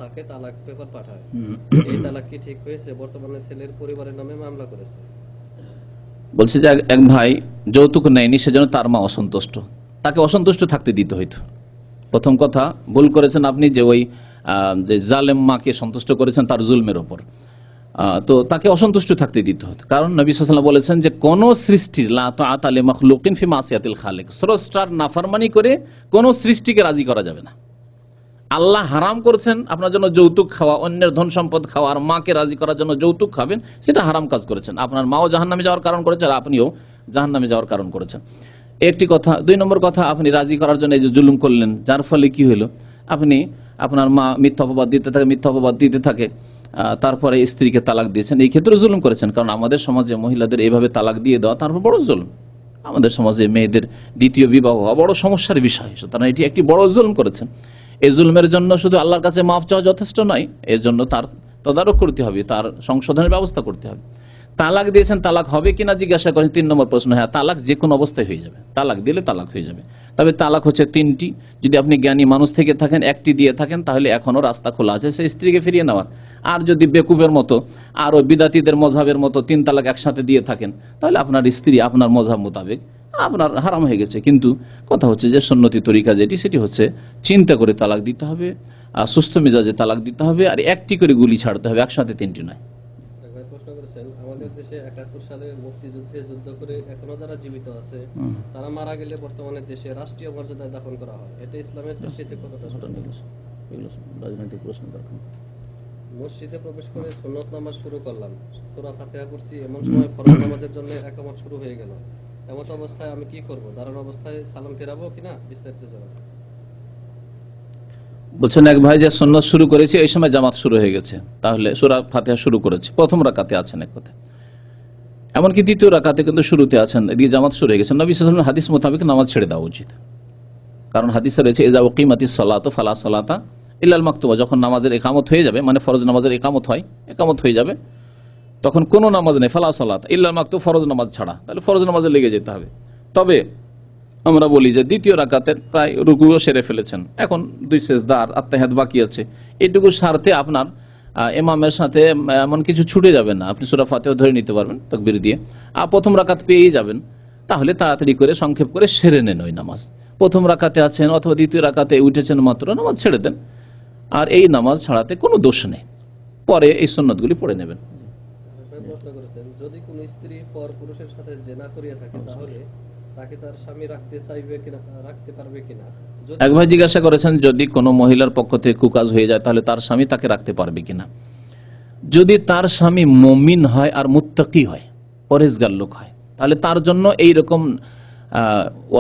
তাকে তালাক পেপার পাঠায় এই তালাক কি ঠিক হয়েছে বর্তমানে ছেলের পরিবারের নামে মামলা করেছে বলছে যে এক ভাই যৌতুক নেয়নি সেজন্য তার মা অসন্তুষ্ট তাকে অসন্তুষ্ট থাকতে দিতে হইতো প্রথম কথা ভুল করেছেন আপনি যে ওই যে জালেম মাকে সন্তুষ্ট করেছেন তার জুলমের ওপর তো তাকে অসন্তুষ্ট থাকতে দিতে হতো কারণ নবী সাল্লাম বলেছেন যে কোন সৃষ্টির খালেক স্রষ্টার নাফারমানি করে কোন সৃষ্টিকে রাজি করা যাবে না আল্লাহ হারাম করছেন আপনার জন্য যৌতুক খাওয়া অন্যের ধন সম্পদ খাওয়া আর মাকে রাজি করার জন্য যৌতুক খাবেন সেটা হারাম কাজ করেছেন আপনার মাও জাহান নামে যাওয়ার কারণ করেছেন আর আপনিও জাহান নামে যাওয়ার কারণ করেছেন একটি কথা দুই নম্বর কথা আপনি রাজি করার জন্য এই যে জুলুম করলেন যার ফলে কি হলো আপনি আপনার মা মিথ্যা অপবাদ দিতে থাকে মিথ্যা অপবাদ দিতে থাকে তারপরে স্ত্রীকে তালাক দিয়েছেন এই ক্ষেত্রে জুলুম করেছেন কারণ আমাদের সমাজে মহিলাদের এইভাবে তালাক দিয়ে দেওয়া তারপর বড় জুলুম আমাদের সমাজে মেয়েদের দ্বিতীয় বিবাহ হওয়া বড় সমস্যার বিষয় সুতরাং এটি একটি বড় জুলুম করেছেন এই জুলুমের জন্য শুধু আল্লাহর কাছে মাফ চাওয়া যথেষ্ট নয় এর জন্য তার তদারক করতে হবে তার সংশোধনের ব্যবস্থা করতে হবে তালাক দিয়েছেন তালাক হবে কিনা জিজ্ঞাসা করেন তিন নম্বর প্রশ্ন হ্যাঁ তালাক যে কোনো অবস্থায় হয়ে যাবে তালাক দিলে তালাক হয়ে যাবে তবে তালাক হচ্ছে তিনটি যদি আপনি জ্ঞানী মানুষ থেকে থাকেন একটি দিয়ে থাকেন তাহলে এখনও রাস্তা খোলা আছে সেই স্ত্রীকে ফিরিয়ে নেওয়ার আর যদি বেকুবের মতো আরও বিদাতিদের মজাবের মতো তিন তালাক একসাথে দিয়ে থাকেন তাহলে আপনার স্ত্রী আপনার মজাব মোতাবেক আপনার হারাম হয়ে গেছে কিন্তু কথা হচ্ছে যে সন্ন্যতি তরিকা যেটি সেটি হচ্ছে চিন্তা করে তালাক দিতে হবে আর সুস্থ মেজাজে তালাক দিতে হবে আর একটি করে গুলি ছাড়তে হবে একসাথে তিনটি নয় দেশে একাত্তর সালে মুক্তিযুদ্ধে যুদ্ধ করে এখনো যারা জীবিত আছে তারা মারা গেলে বর্তমানে দেশে রাষ্ট্রীয় মর্যাদায় দাপন করা হয় এটা ইসলামের দৃষ্টিতে কতটা রাজনৈতিক প্রশ্ন মসজিদে প্রবেশ করে নামাজ শুরু করলাম এমন সময় ফরজ নামাজের জন্য একামত শুরু হয়ে গেল এমন অবস্থায় আমি কি করব দাঁড়ানো অবস্থায় সালাম ফেরাবো কিনা বিস্তারিত জানাবো বলছেন এক ভাই যে সন্ন্যত শুরু করেছে এই সময় জামাত শুরু হয়ে গেছে তাহলে সুরা ফাতে শুরু করেছে প্রথম রাকাতে আছেন এক কথা এমনকি দ্বিতীয় রাখাতে কিন্তু শুরুতে আছেন এদিকে জামাত শুরু হয়ে গেছেন নবী সালামের হাদিস মোতাবেক নামাজ ছেড়ে দেওয়া উচিত কারণ হাদিসে রয়েছে এজা ওকিমাতি সলাত ফালা সলাতা ইল্লাল মাকতুবা যখন নামাজের একামত হয়ে যাবে মানে ফরজ নামাজের একামত হয় একামত হয়ে যাবে তখন কোনো নামাজ নেই ফালা সলাত ইল্লাল মাকতু ফরজ নামাজ ছাড়া তাহলে ফরজ নামাজে লেগে যেতে হবে তবে আমরা বলি যে দ্বিতীয় রাকাতের প্রায় রুকুও সেরে ফেলেছেন এখন দুই শেষ দ্বার আত্মাহাত বাকি আছে এটুকু স্বার্থে আপনার এমামের সাথে এমন কিছু ছুটে যাবে না আপনি সুরা ফাতেও ধরে নিতে পারবেন তকবির দিয়ে আর প্রথম রাকাত পেয়েই যাবেন তাহলে তাড়াতাড়ি করে সংক্ষেপ করে সেরে নেন ওই নামাজ প্রথম রাকাতে আছেন অথবা দ্বিতীয় রাকাতে উঠেছেন মাত্র নামাজ ছেড়ে দেন আর এই নামাজ ছাড়াতে কোনো দোষ নেই পরে এই সন্ন্যতগুলি পড়ে নেবেন যদি কোন স্ত্রী পর পুরুষের সাথে জেনা করিয়া থাকে আচ্ছা। তাহলে একবার জিজ্ঞাসা করেছেন যদি কোনো মহিলার পক্ষ থেকে কুকাজ হয়ে যায় তাহলে তার স্বামী তাকে রাখতে পারবে কিনা যদি তার স্বামী মমিন হয় আর মুত্তাকি হয় পরেশগার লোক হয় তাহলে তার জন্য এই রকম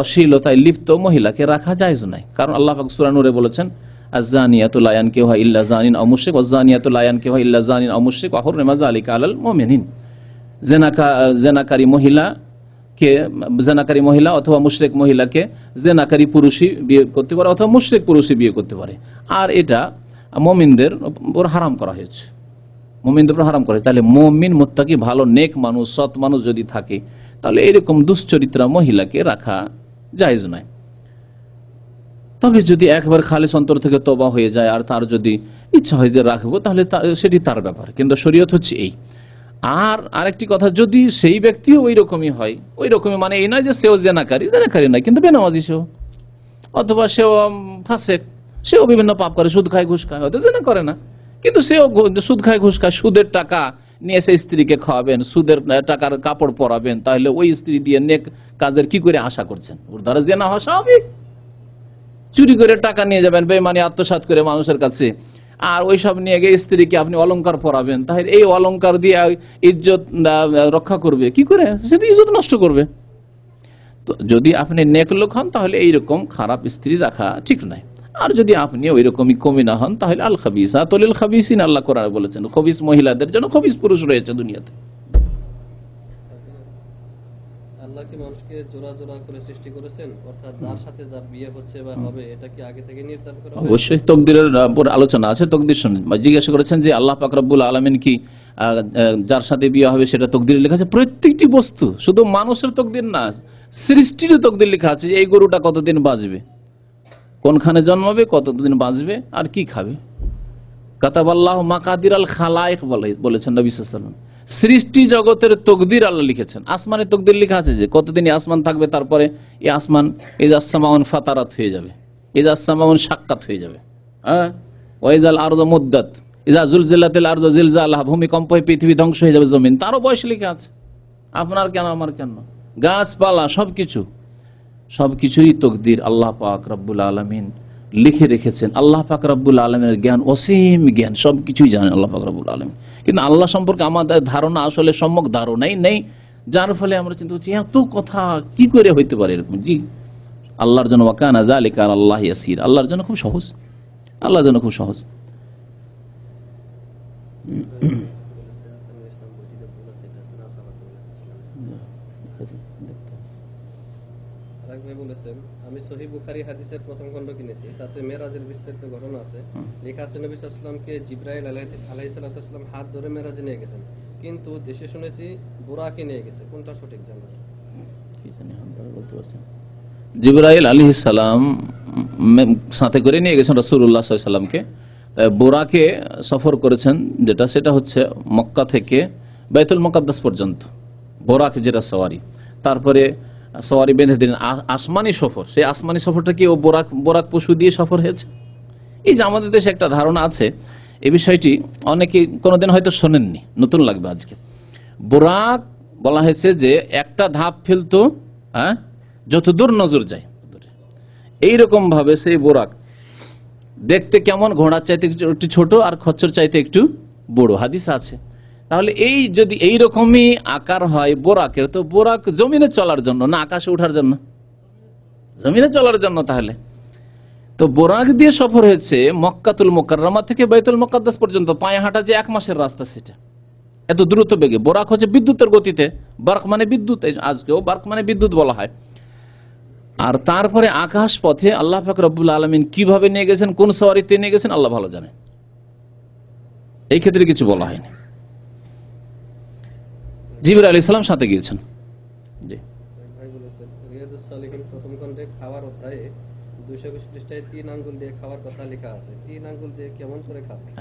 অশ্লীলতায় লিপ্ত মহিলাকে রাখা যায় নাই কারণ আল্লাহ সুরানুরে বলেছেন আজানিয়াত লায়ান হয় ইল্লা জানিন অমুশিক অজানিয়াত লায়ান হয় ইল্লা জানিন অমুশিক অহর নেমাজ আলী কালাল জেনাকা জেনাকারী মহিলা কে জেনাকারী মহিলা অথবা মুশরেক মহিলাকে জেনাকারী পুরুষই বিয়ে করতে পারে অথবা মুশরেক পুরুষই বিয়ে করতে পারে আর এটা মমিনদের উপর হারাম করা হয়েছে মমিনদের উপর হারাম করা হয়েছে তাহলে মমিন মোত্তাকি ভালো নেক মানুষ সৎ মানুষ যদি থাকে তাহলে এরকম দুশ্চরিত্রা মহিলাকে রাখা জায়জ নয় তবে যদি একবার খালি সন্তর থেকে তবা হয়ে যায় আর তার যদি ইচ্ছা হয় যে রাখবো তাহলে সেটি তার ব্যাপার কিন্তু শরীয়ত হচ্ছে এই আর আরেকটি কথা যদি সেই ব্যক্তিও ওই রকমই হয় ওই রকমই মানে এই নয় যে সেও জেনাকারী জেনাকারী নয় কিন্তু বেনামাজি সেও অথবা সেও ফাঁসে সেও বিভিন্ন পাপ করে সুদ খায় ঘুষ খায় হয়তো জেনা করে না কিন্তু সেও সুদ খায় ঘুষ খায় সুদের টাকা নিয়ে এসে স্ত্রীকে খাওয়াবেন সুদের টাকার কাপড় পরাবেন তাহলে ওই স্ত্রী দিয়ে নেক কাজের কি করে আশা করছেন ওর দ্বারা জেনা হওয়া স্বাভাবিক চুরি করে টাকা নিয়ে যাবেন বেমানি আত্মসাত করে মানুষের কাছে আর ওই সব নিয়ে গিয়ে স্ত্রীকে আপনি অলঙ্কার পরাবেন তাহলে এই অলঙ্কার দিয়ে ইজ্জত রক্ষা করবে কি করে সেটা ইজ্জত নষ্ট করবে তো যদি আপনি নেক লোক হন তাহলে এইরকম খারাপ স্ত্রী রাখা ঠিক নয় আর যদি আপনি ওই রকমই কমি না হন তাহলে আল খাবিস তলিল খাবিসিন আল্লাহ কোরআন বলেছেন খবিস মহিলাদের জন্য খবিস পুরুষ রয়েছে দুনিয়াতে কি মানুষকে জোড়া জোড়া করে সৃষ্টি করেছেন অর্থাৎ যার সাথে যার বিয়ে হচ্ছে বা হবে এটা কি আগে থেকে নির্ধারণ করা অবশ্যই তকদিরের উপর আলোচনা আছে তকদির শুনে জিজ্ঞাসা করেছেন যে আল্লাহ পাক রব্বুল আলামিন কি যার সাথে বিয়ে হবে সেটা তকদিরে লেখা আছে প্রত্যেকটি বস্তু শুধু মানুষের তকদির না সৃষ্টিরও তকদির লেখা আছে এই গরুটা কতদিন বাঁচবে কোনখানে জন্মাবে কতদিন বাঁচবে আর কি খাবে কাতাবাল্লাহ মাকাদির আল খালায়েক বলেছেন নবী সাল্লাম সৃষ্টি জগতের তকদির আল্লাহ লিখেছেন আসমানের তকদির লিখা আছে যে কতদিন আসমান থাকবে তারপরে এই আসমান এজ আসামাউন ফাতারাত হয়ে যাবে এজ আসামাউন সাক্ষাৎ হয়ে যাবে হ্যাঁ ওয়েজাল আরজ মুদ্দাত ইজা জুলজিল্লাতিল আরজ জিলজাল ভূমিকম্প হয়ে পৃথিবী ধ্বংস হয়ে যাবে জমিন তারও বয়স লিখা আছে আপনার কেন আমার কেন গাছপালা সব কিছু সব কিছুই তকদির আল্লাহ পাক রব্বুল আলমিন লিখে রেখেছেন আল্লাহ ফাকরাবুল আলমের জ্ঞান অসীম জ্ঞান সব কিছুই জানেন আল্লাহ ফাকরাবুল আলম কিন্তু আল্লাহ সম্পর্কে আমাদের ধারণা আসলে সম্যক ধারণাই নেই যার ফলে আমরা চিন্তা করছি এত কথা কি করে হইতে পারে এরকম জি আল্লাহর জন্য ওয়াকান আলিক আর আল্লাহ ইয়াসির আল্লাহর জন্য খুব সহজ আল্লাহর জন্য খুব সহজ বুখারি হাদিসের প্রথম খণ্ড কিনেছি তাতে মেরাজের বিস্তারিত ঘটনা আছে লেখা আছে নবী সাল্লামকে জিব্রাইল আলাই হাত ধরে মেরাজে নিয়ে গেছেন কিন্তু দেশে শুনেছি বোরাকে নিয়ে গেছে কোনটা সঠিক জিব্রাইল আলী সালাম সাথে করে নিয়ে গেছেন রসুল্লাহ সাল্লামকে তাই বোরাকে সফর করেছেন যেটা সেটা হচ্ছে মক্কা থেকে বেতুল মকাদ্দাস পর্যন্ত বোরাকে যেটা সওয়ারি তারপরে সওয়ারি বেঁধে দিলেন আসমানি সফর সেই আসমানি সফরটা কি ও বোরাক বোরাক পশু দিয়ে সফর হয়েছে এই যে আমাদের দেশে একটা ধারণা আছে এই বিষয়টি অনেকে কোনোদিন হয়তো শোনেননি নতুন লাগবে আজকে বোরাক বলা হয়েছে যে একটা ধাপ ফেলতো হ্যাঁ যতদূর নজর যায় ভাবে সেই বোরাক দেখতে কেমন ঘোড়ার চাইতে একটু ছোট আর খচ্চর চাইতে একটু বড় হাদিস আছে তাহলে এই যদি এই রকমই আকার হয় বোরাকের তো বোরাক জমিনে চলার জন্য না আকাশে ওঠার জন্য জমিনে চলার জন্য তাহলে তো বোরাক দিয়ে সফর হয়েছে মক্কাতুল মোকাররমা থেকে বাইতুল মোকাদ্দাস পর্যন্ত পায়ে হাঁটা যে এক মাসের রাস্তা সেটা এত দ্রুত বেগে বোরাক হচ্ছে বিদ্যুতের গতিতে বার্ক মানে বিদ্যুৎ আজকেও বার্ক মানে বিদ্যুৎ বলা হয় আর তারপরে আকাশ পথে আল্লাহ ফাকরাবুল আলমিন কিভাবে নিয়ে গেছেন কোন সওয়ারিতে নিয়ে গেছেন আল্লাহ ভালো জানে এই ক্ষেত্রে কিছু বলা হয়নি জিবির আলী ইসলাম সাথে গিয়েছেন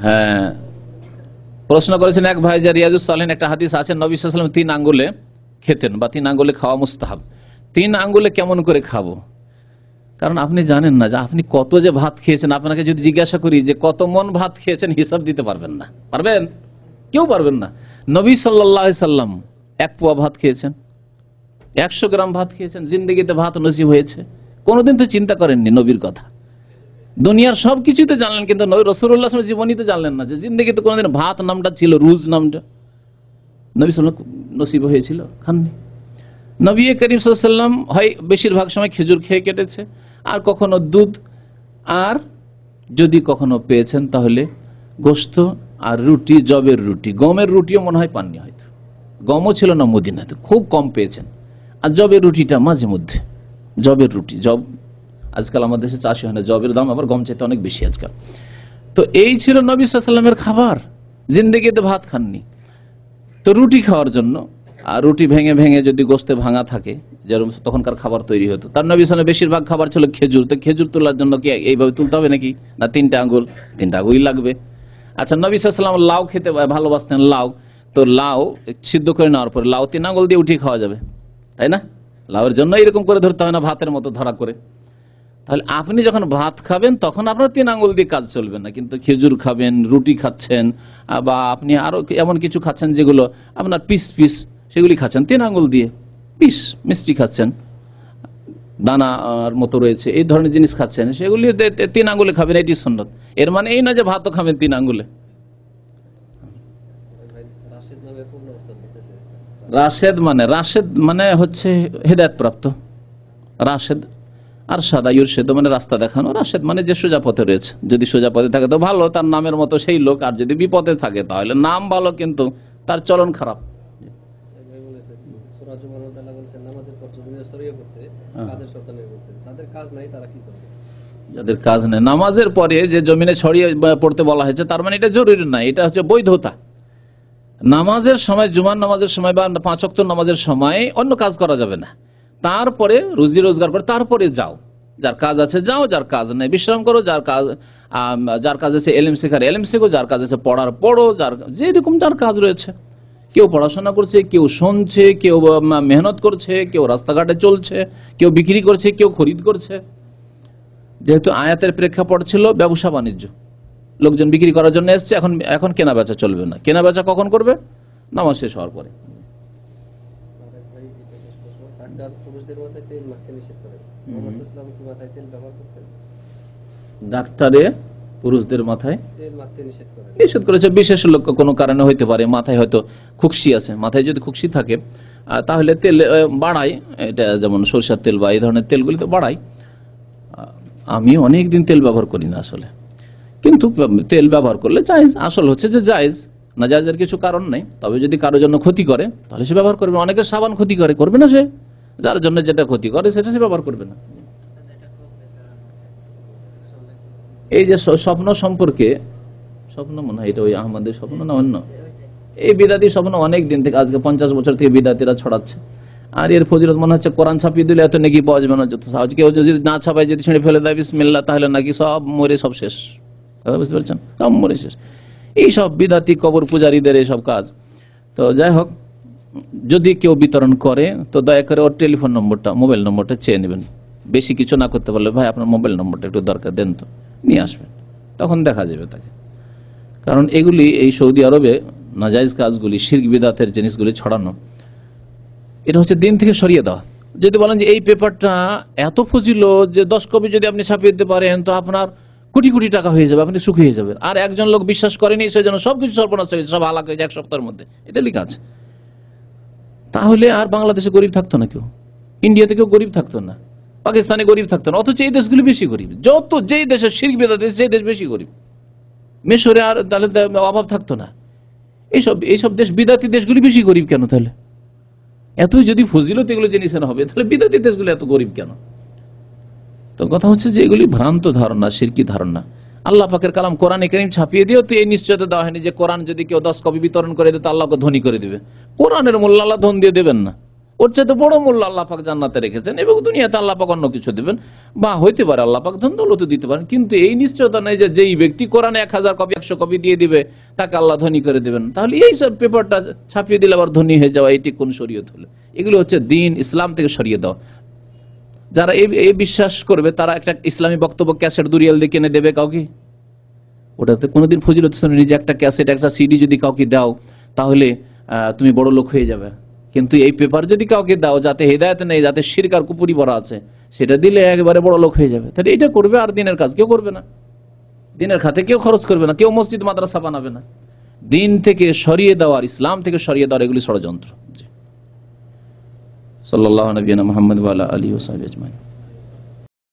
হ্যাঁ প্রশ্ন করেছেন এক ভাই যে রিয়াজুস সালেন একটা হাদিস আছেন নবী তিন আঙ্গুলে খেতেন বা তিন আঙ্গুলে খাওয়া মুস্তাহাব তিন আঙ্গুলে কেমন করে খাবো কারণ আপনি জানেন না যে আপনি কত যে ভাত খেয়েছেন আপনাকে যদি জিজ্ঞাসা করি যে কত মন ভাত খেয়েছেন হিসাব দিতে পারবেন না পারবেন কেউ পারবেন না নবী সাল্লাহ সাল্লাম এক পোয়া ভাত খেয়েছেন একশো গ্রাম ভাত খেয়েছেন জিন্দগিতে ভাত নসিব হয়েছে কোনোদিন তো চিন্তা করেননি নবীর কথা দুনিয়ার সব কিছুতে জানলেন কিন্তু নবী রসুল্লাহ জীবনীতে জানলেন না যে জিন্দগিতে কোনোদিন ভাত নামটা ছিল রুজ নামটা নবী সাল্লাম নসিব হয়েছিল খাননি নবী করিম সাল্লাম হয় বেশিরভাগ সময় খেজুর খেয়ে কেটেছে আর কখনো দুধ আর যদি কখনো পেয়েছেন তাহলে গোস্ত আর রুটি জবের রুটি গমের রুটিও মনে হয় পাননি হয়তো গমও ছিল না মদিনাতে খুব কম পেয়েছেন আর জবের রুটিটা মাঝে মধ্যে জবের রুটি জব আজকাল আমাদের দেশে চাষি হয় না জবের দাম আবার গম চাইতে অনেক বেশি আজকাল তো এই ছিল নবী সাল্লামের খাবার জিন্দগিতে ভাত খাননি তো রুটি খাওয়ার জন্য আর রুটি ভেঙে ভেঙে যদি গোস্তে ভাঙা থাকে যেরকম তখনকার খাবার তৈরি হতো তার নবী সালামের বেশিরভাগ খাবার ছিল খেজুর তো খেজুর তোলার জন্য কি এইভাবে তুলতে হবে নাকি না তিনটা আঙুল তিনটা আঙুলই লাগবে আচ্ছা নবী সাল্লাম লাউ খেতে ভালোবাসতেন লাউ তো লাউ সিদ্ধ করে নেওয়ার পরে লাউ তিন আঙুল দিয়ে উঠিয়ে খাওয়া যাবে তাই না লাউয়ের জন্য এরকম করে ধরতে হয় না ভাতের মতো ধরা করে তাহলে আপনি যখন ভাত খাবেন তখন আপনার তিন আঙুল দিয়ে কাজ চলবে না কিন্তু খেজুর খাবেন রুটি খাচ্ছেন বা আপনি আরও এমন কিছু খাচ্ছেন যেগুলো আপনার পিস পিস সেগুলি খাচ্ছেন তিন আঙুল দিয়ে পিস মিষ্টি খাচ্ছেন দানার মতো রয়েছে এই ধরনের জিনিস খাচ্ছেন সেগুলি তিন আঙুলে খাবেন এটি সন্ন্যত এর মানে এই না যে ভাতও খাবেন তিন আঙুলে রাশেদ মানে রাশেদ মানে হচ্ছে প্রাপ্ত রাশেদ আর সাদা ইউরশেদ মানে রাস্তা দেখানো রাশেদ মানে যে সোজা পথে রয়েছে যদি সোজা পথে থাকে তো ভালো তার নামের মতো সেই লোক আর যদি বিপদে থাকে তাহলে নাম ভালো কিন্তু তার চলন খারাপ হ্যাঁ। যাদের কাজ নেই নামাজের পরে যে জমিনে ছড়িয়ে পড়তে বলা হয়েছে তার মানে এটা জরুরি না এটা হচ্ছে বৈধতা নামাজের সময় জুমান নামাজের সময় বা পাঁচক্ত নামাজের সময় অন্য কাজ করা যাবে না তারপরে রুজি রোজগার করে তারপরে যাও যার কাজ আছে যাও যার কাজ নেই বিশ্রাম করো যার কাজ যার কাজ আছে এলএম শেখার এলএম শেখো যার কাজ আছে পড়ার পড়ো যার যেরকম যার কাজ রয়েছে কেউ পড়াশোনা করছে কেউ শুনছে কেউ মেহনত করছে কেউ রাস্তাঘাটে চলছে কেউ বিক্রি করছে কেউ খরিদ করছে যেহেতু আয়াতের প্রেক্ষাপট ছিল ব্যবসা বাণিজ্য লোকজন বিক্রি করার জন্য এসছে এখন এখন কেনা বেচা চলবে না কেনা বেচা কখন করবে নামাজ শেষ হওয়ার পরে ডাক্তারে পুরুষদের মাথায় নিষেধ করেছে বিশেষ লোক কোনো কারণে হইতে পারে মাথায় হয়তো খুকসি আছে মাথায় যদি খুকসি থাকে তাহলে তেল বাড়ায় এটা যেমন সরষার তেল বা এই ধরনের তেলগুলি তো বাড়ায় আমি অনেক দিন তেল ব্যবহার করি না আসলে কিন্তু তেল ব্যবহার করলে জায়জ আসল হচ্ছে যে জায়জ না জায়জের কিছু কারণ নেই তবে যদি কারোর জন্য ক্ষতি করে তাহলে সে ব্যবহার করবে অনেকের সাবান ক্ষতি করে করবে না সে যার জন্য যেটা ক্ষতি করে সেটা সে ব্যবহার করবে না এই যে স্বপ্ন সম্পর্কে স্বপ্ন মনে হয় এটা ওই আহমদের স্বপ্ন না অন্য এই বিদাতি স্বপ্ন অনেক দিন থেকে আজকে পঞ্চাশ বছর থেকে বিদাতিরা ছড়াচ্ছে আর এর ফজিরত মনে হচ্ছে কোরআন ছাপিয়ে দিলে এত নাকি পাওয়া যাবে না যত সাহায্য কেউ যদি না ছাপায় যদি ছেড়ে ফেলে দেয় বিসমিল্লা তাহলে নাকি সব মরে সব শেষ কথা বুঝতে পারছেন নম্বরে শেষ এইসব বিদাতি কবর পূজারীদের এইসব কাজ তো যাই হোক যদি কেউ বিতরণ করে তো দয়া করে ওর টেলিফোন নম্বরটা মোবাইল নম্বরটা চেয়ে নেবেন বেশি কিছু না করতে পারলে ভাই আপনার মোবাইল নম্বরটা একটু দরকার দেন তো নিয়ে আসবেন তখন দেখা যাবে তাকে কারণ এগুলি এই সৌদি আরবে নাজাইজ কাজগুলি শির্ক বিদাতের জিনিসগুলি ছড়ানো এটা হচ্ছে দিন থেকে সরিয়ে দেওয়া যদি বলেন যে এই পেপারটা এত ফজিল যে দশ কপি যদি আপনি ছাপিয়ে দিতে পারেন তো আপনার কোটি কোটি টাকা হয়ে যাবে আপনি সুখী হয়ে যাবেন আর একজন লোক বিশ্বাস করেনি সেই জন্য সব কিছু সর্বনাশ হয়ে সব হালাক হয়েছে এক সপ্তাহের মধ্যে এটা লিখা আছে তাহলে আর বাংলাদেশে গরিব থাকতো না কেউ ইন্ডিয়াতে কেউ গরিব থাকতো না পাকিস্তানে গরিব থাকতো না অথচ এই দেশগুলি বেশি গরিব যত যেই দেশে শিখ বেদা দেশ সেই দেশ বেশি গরিব মেশরে আর তাহলে অভাব থাকতো না এইসব এইসব দেশ বিদাতি দেশগুলি বেশি গরিব কেন তাহলে এতই যদি ফজিলত এগুলো জিনিস হবে তাহলে বিদাতি দেশগুলো এত গরিব কেন তো কথা হচ্ছে যে এগুলি ভ্রান্ত ধারণা সিরকি ধারণা আল্লাহ পাকের কালাম কোরআন করিম ছাপিয়ে দিয়েও তো এই নিশ্চয়তা দেওয়া হয়নি যে কোরআন যদি কেউ দশ কপি বিতরণ করে দেয় তো আল্লাহকে ধনী করে দেবে কোরআনের মূল্য আল্লাহ ধন দিয়ে দেবেন না ওর চেয়ে তো বড় মূল্য আল্লাহ পাক জান্নাতে রেখেছেন এবং দুনিয়াতে আল্লাহ পাক অন্য কিছু দেবেন বা হইতে পারে আল্লাহ পাক ধন দৌলত দিতে পারেন কিন্তু এই নিশ্চয়তা নেই যে যেই ব্যক্তি কোরআনে এক হাজার কপি একশো কপি দিয়ে দিবে তাকে আল্লাহ ধনী করে দেবেন তাহলে এই সব পেপারটা ছাপিয়ে দিলে আবার ধনী হয়ে যাওয়া এটি কোন শরীয়ত হলে এগুলো হচ্ছে দিন ইসলাম থেকে সরিয়ে দেওয়া যারা এই বিশ্বাস করবে তারা একটা ইসলামী বক্তব্য ক্যাসেট দুরিয়াল দিয়ে কিনে দেবে কাউকে ওটাতে কোনোদিন ফজিলত শুনিনি নিজে একটা ক্যাসেট একটা সিডি যদি কাউকে দাও তাহলে তুমি বড় লোক হয়ে যাবে কিন্তু এই পেপার যদি কাউকে দাও যাতে হেদায়ত নেই যাতে সিরকার কুপুরি বড় আছে সেটা দিলে একবারে বড় লোক হয়ে যাবে তাহলে এটা করবে আর দিনের কাজ কেউ করবে না দিনের খাতে কেউ খরচ করবে না কেউ মসজিদ মাদ্রাসা বানাবে না দিন থেকে সরিয়ে দেওয়ার ইসলাম থেকে সরিয়ে দেওয়ার এগুলি ষড়যন্ত্র صلی اللہ نبین محمد والہ علی وسعتمین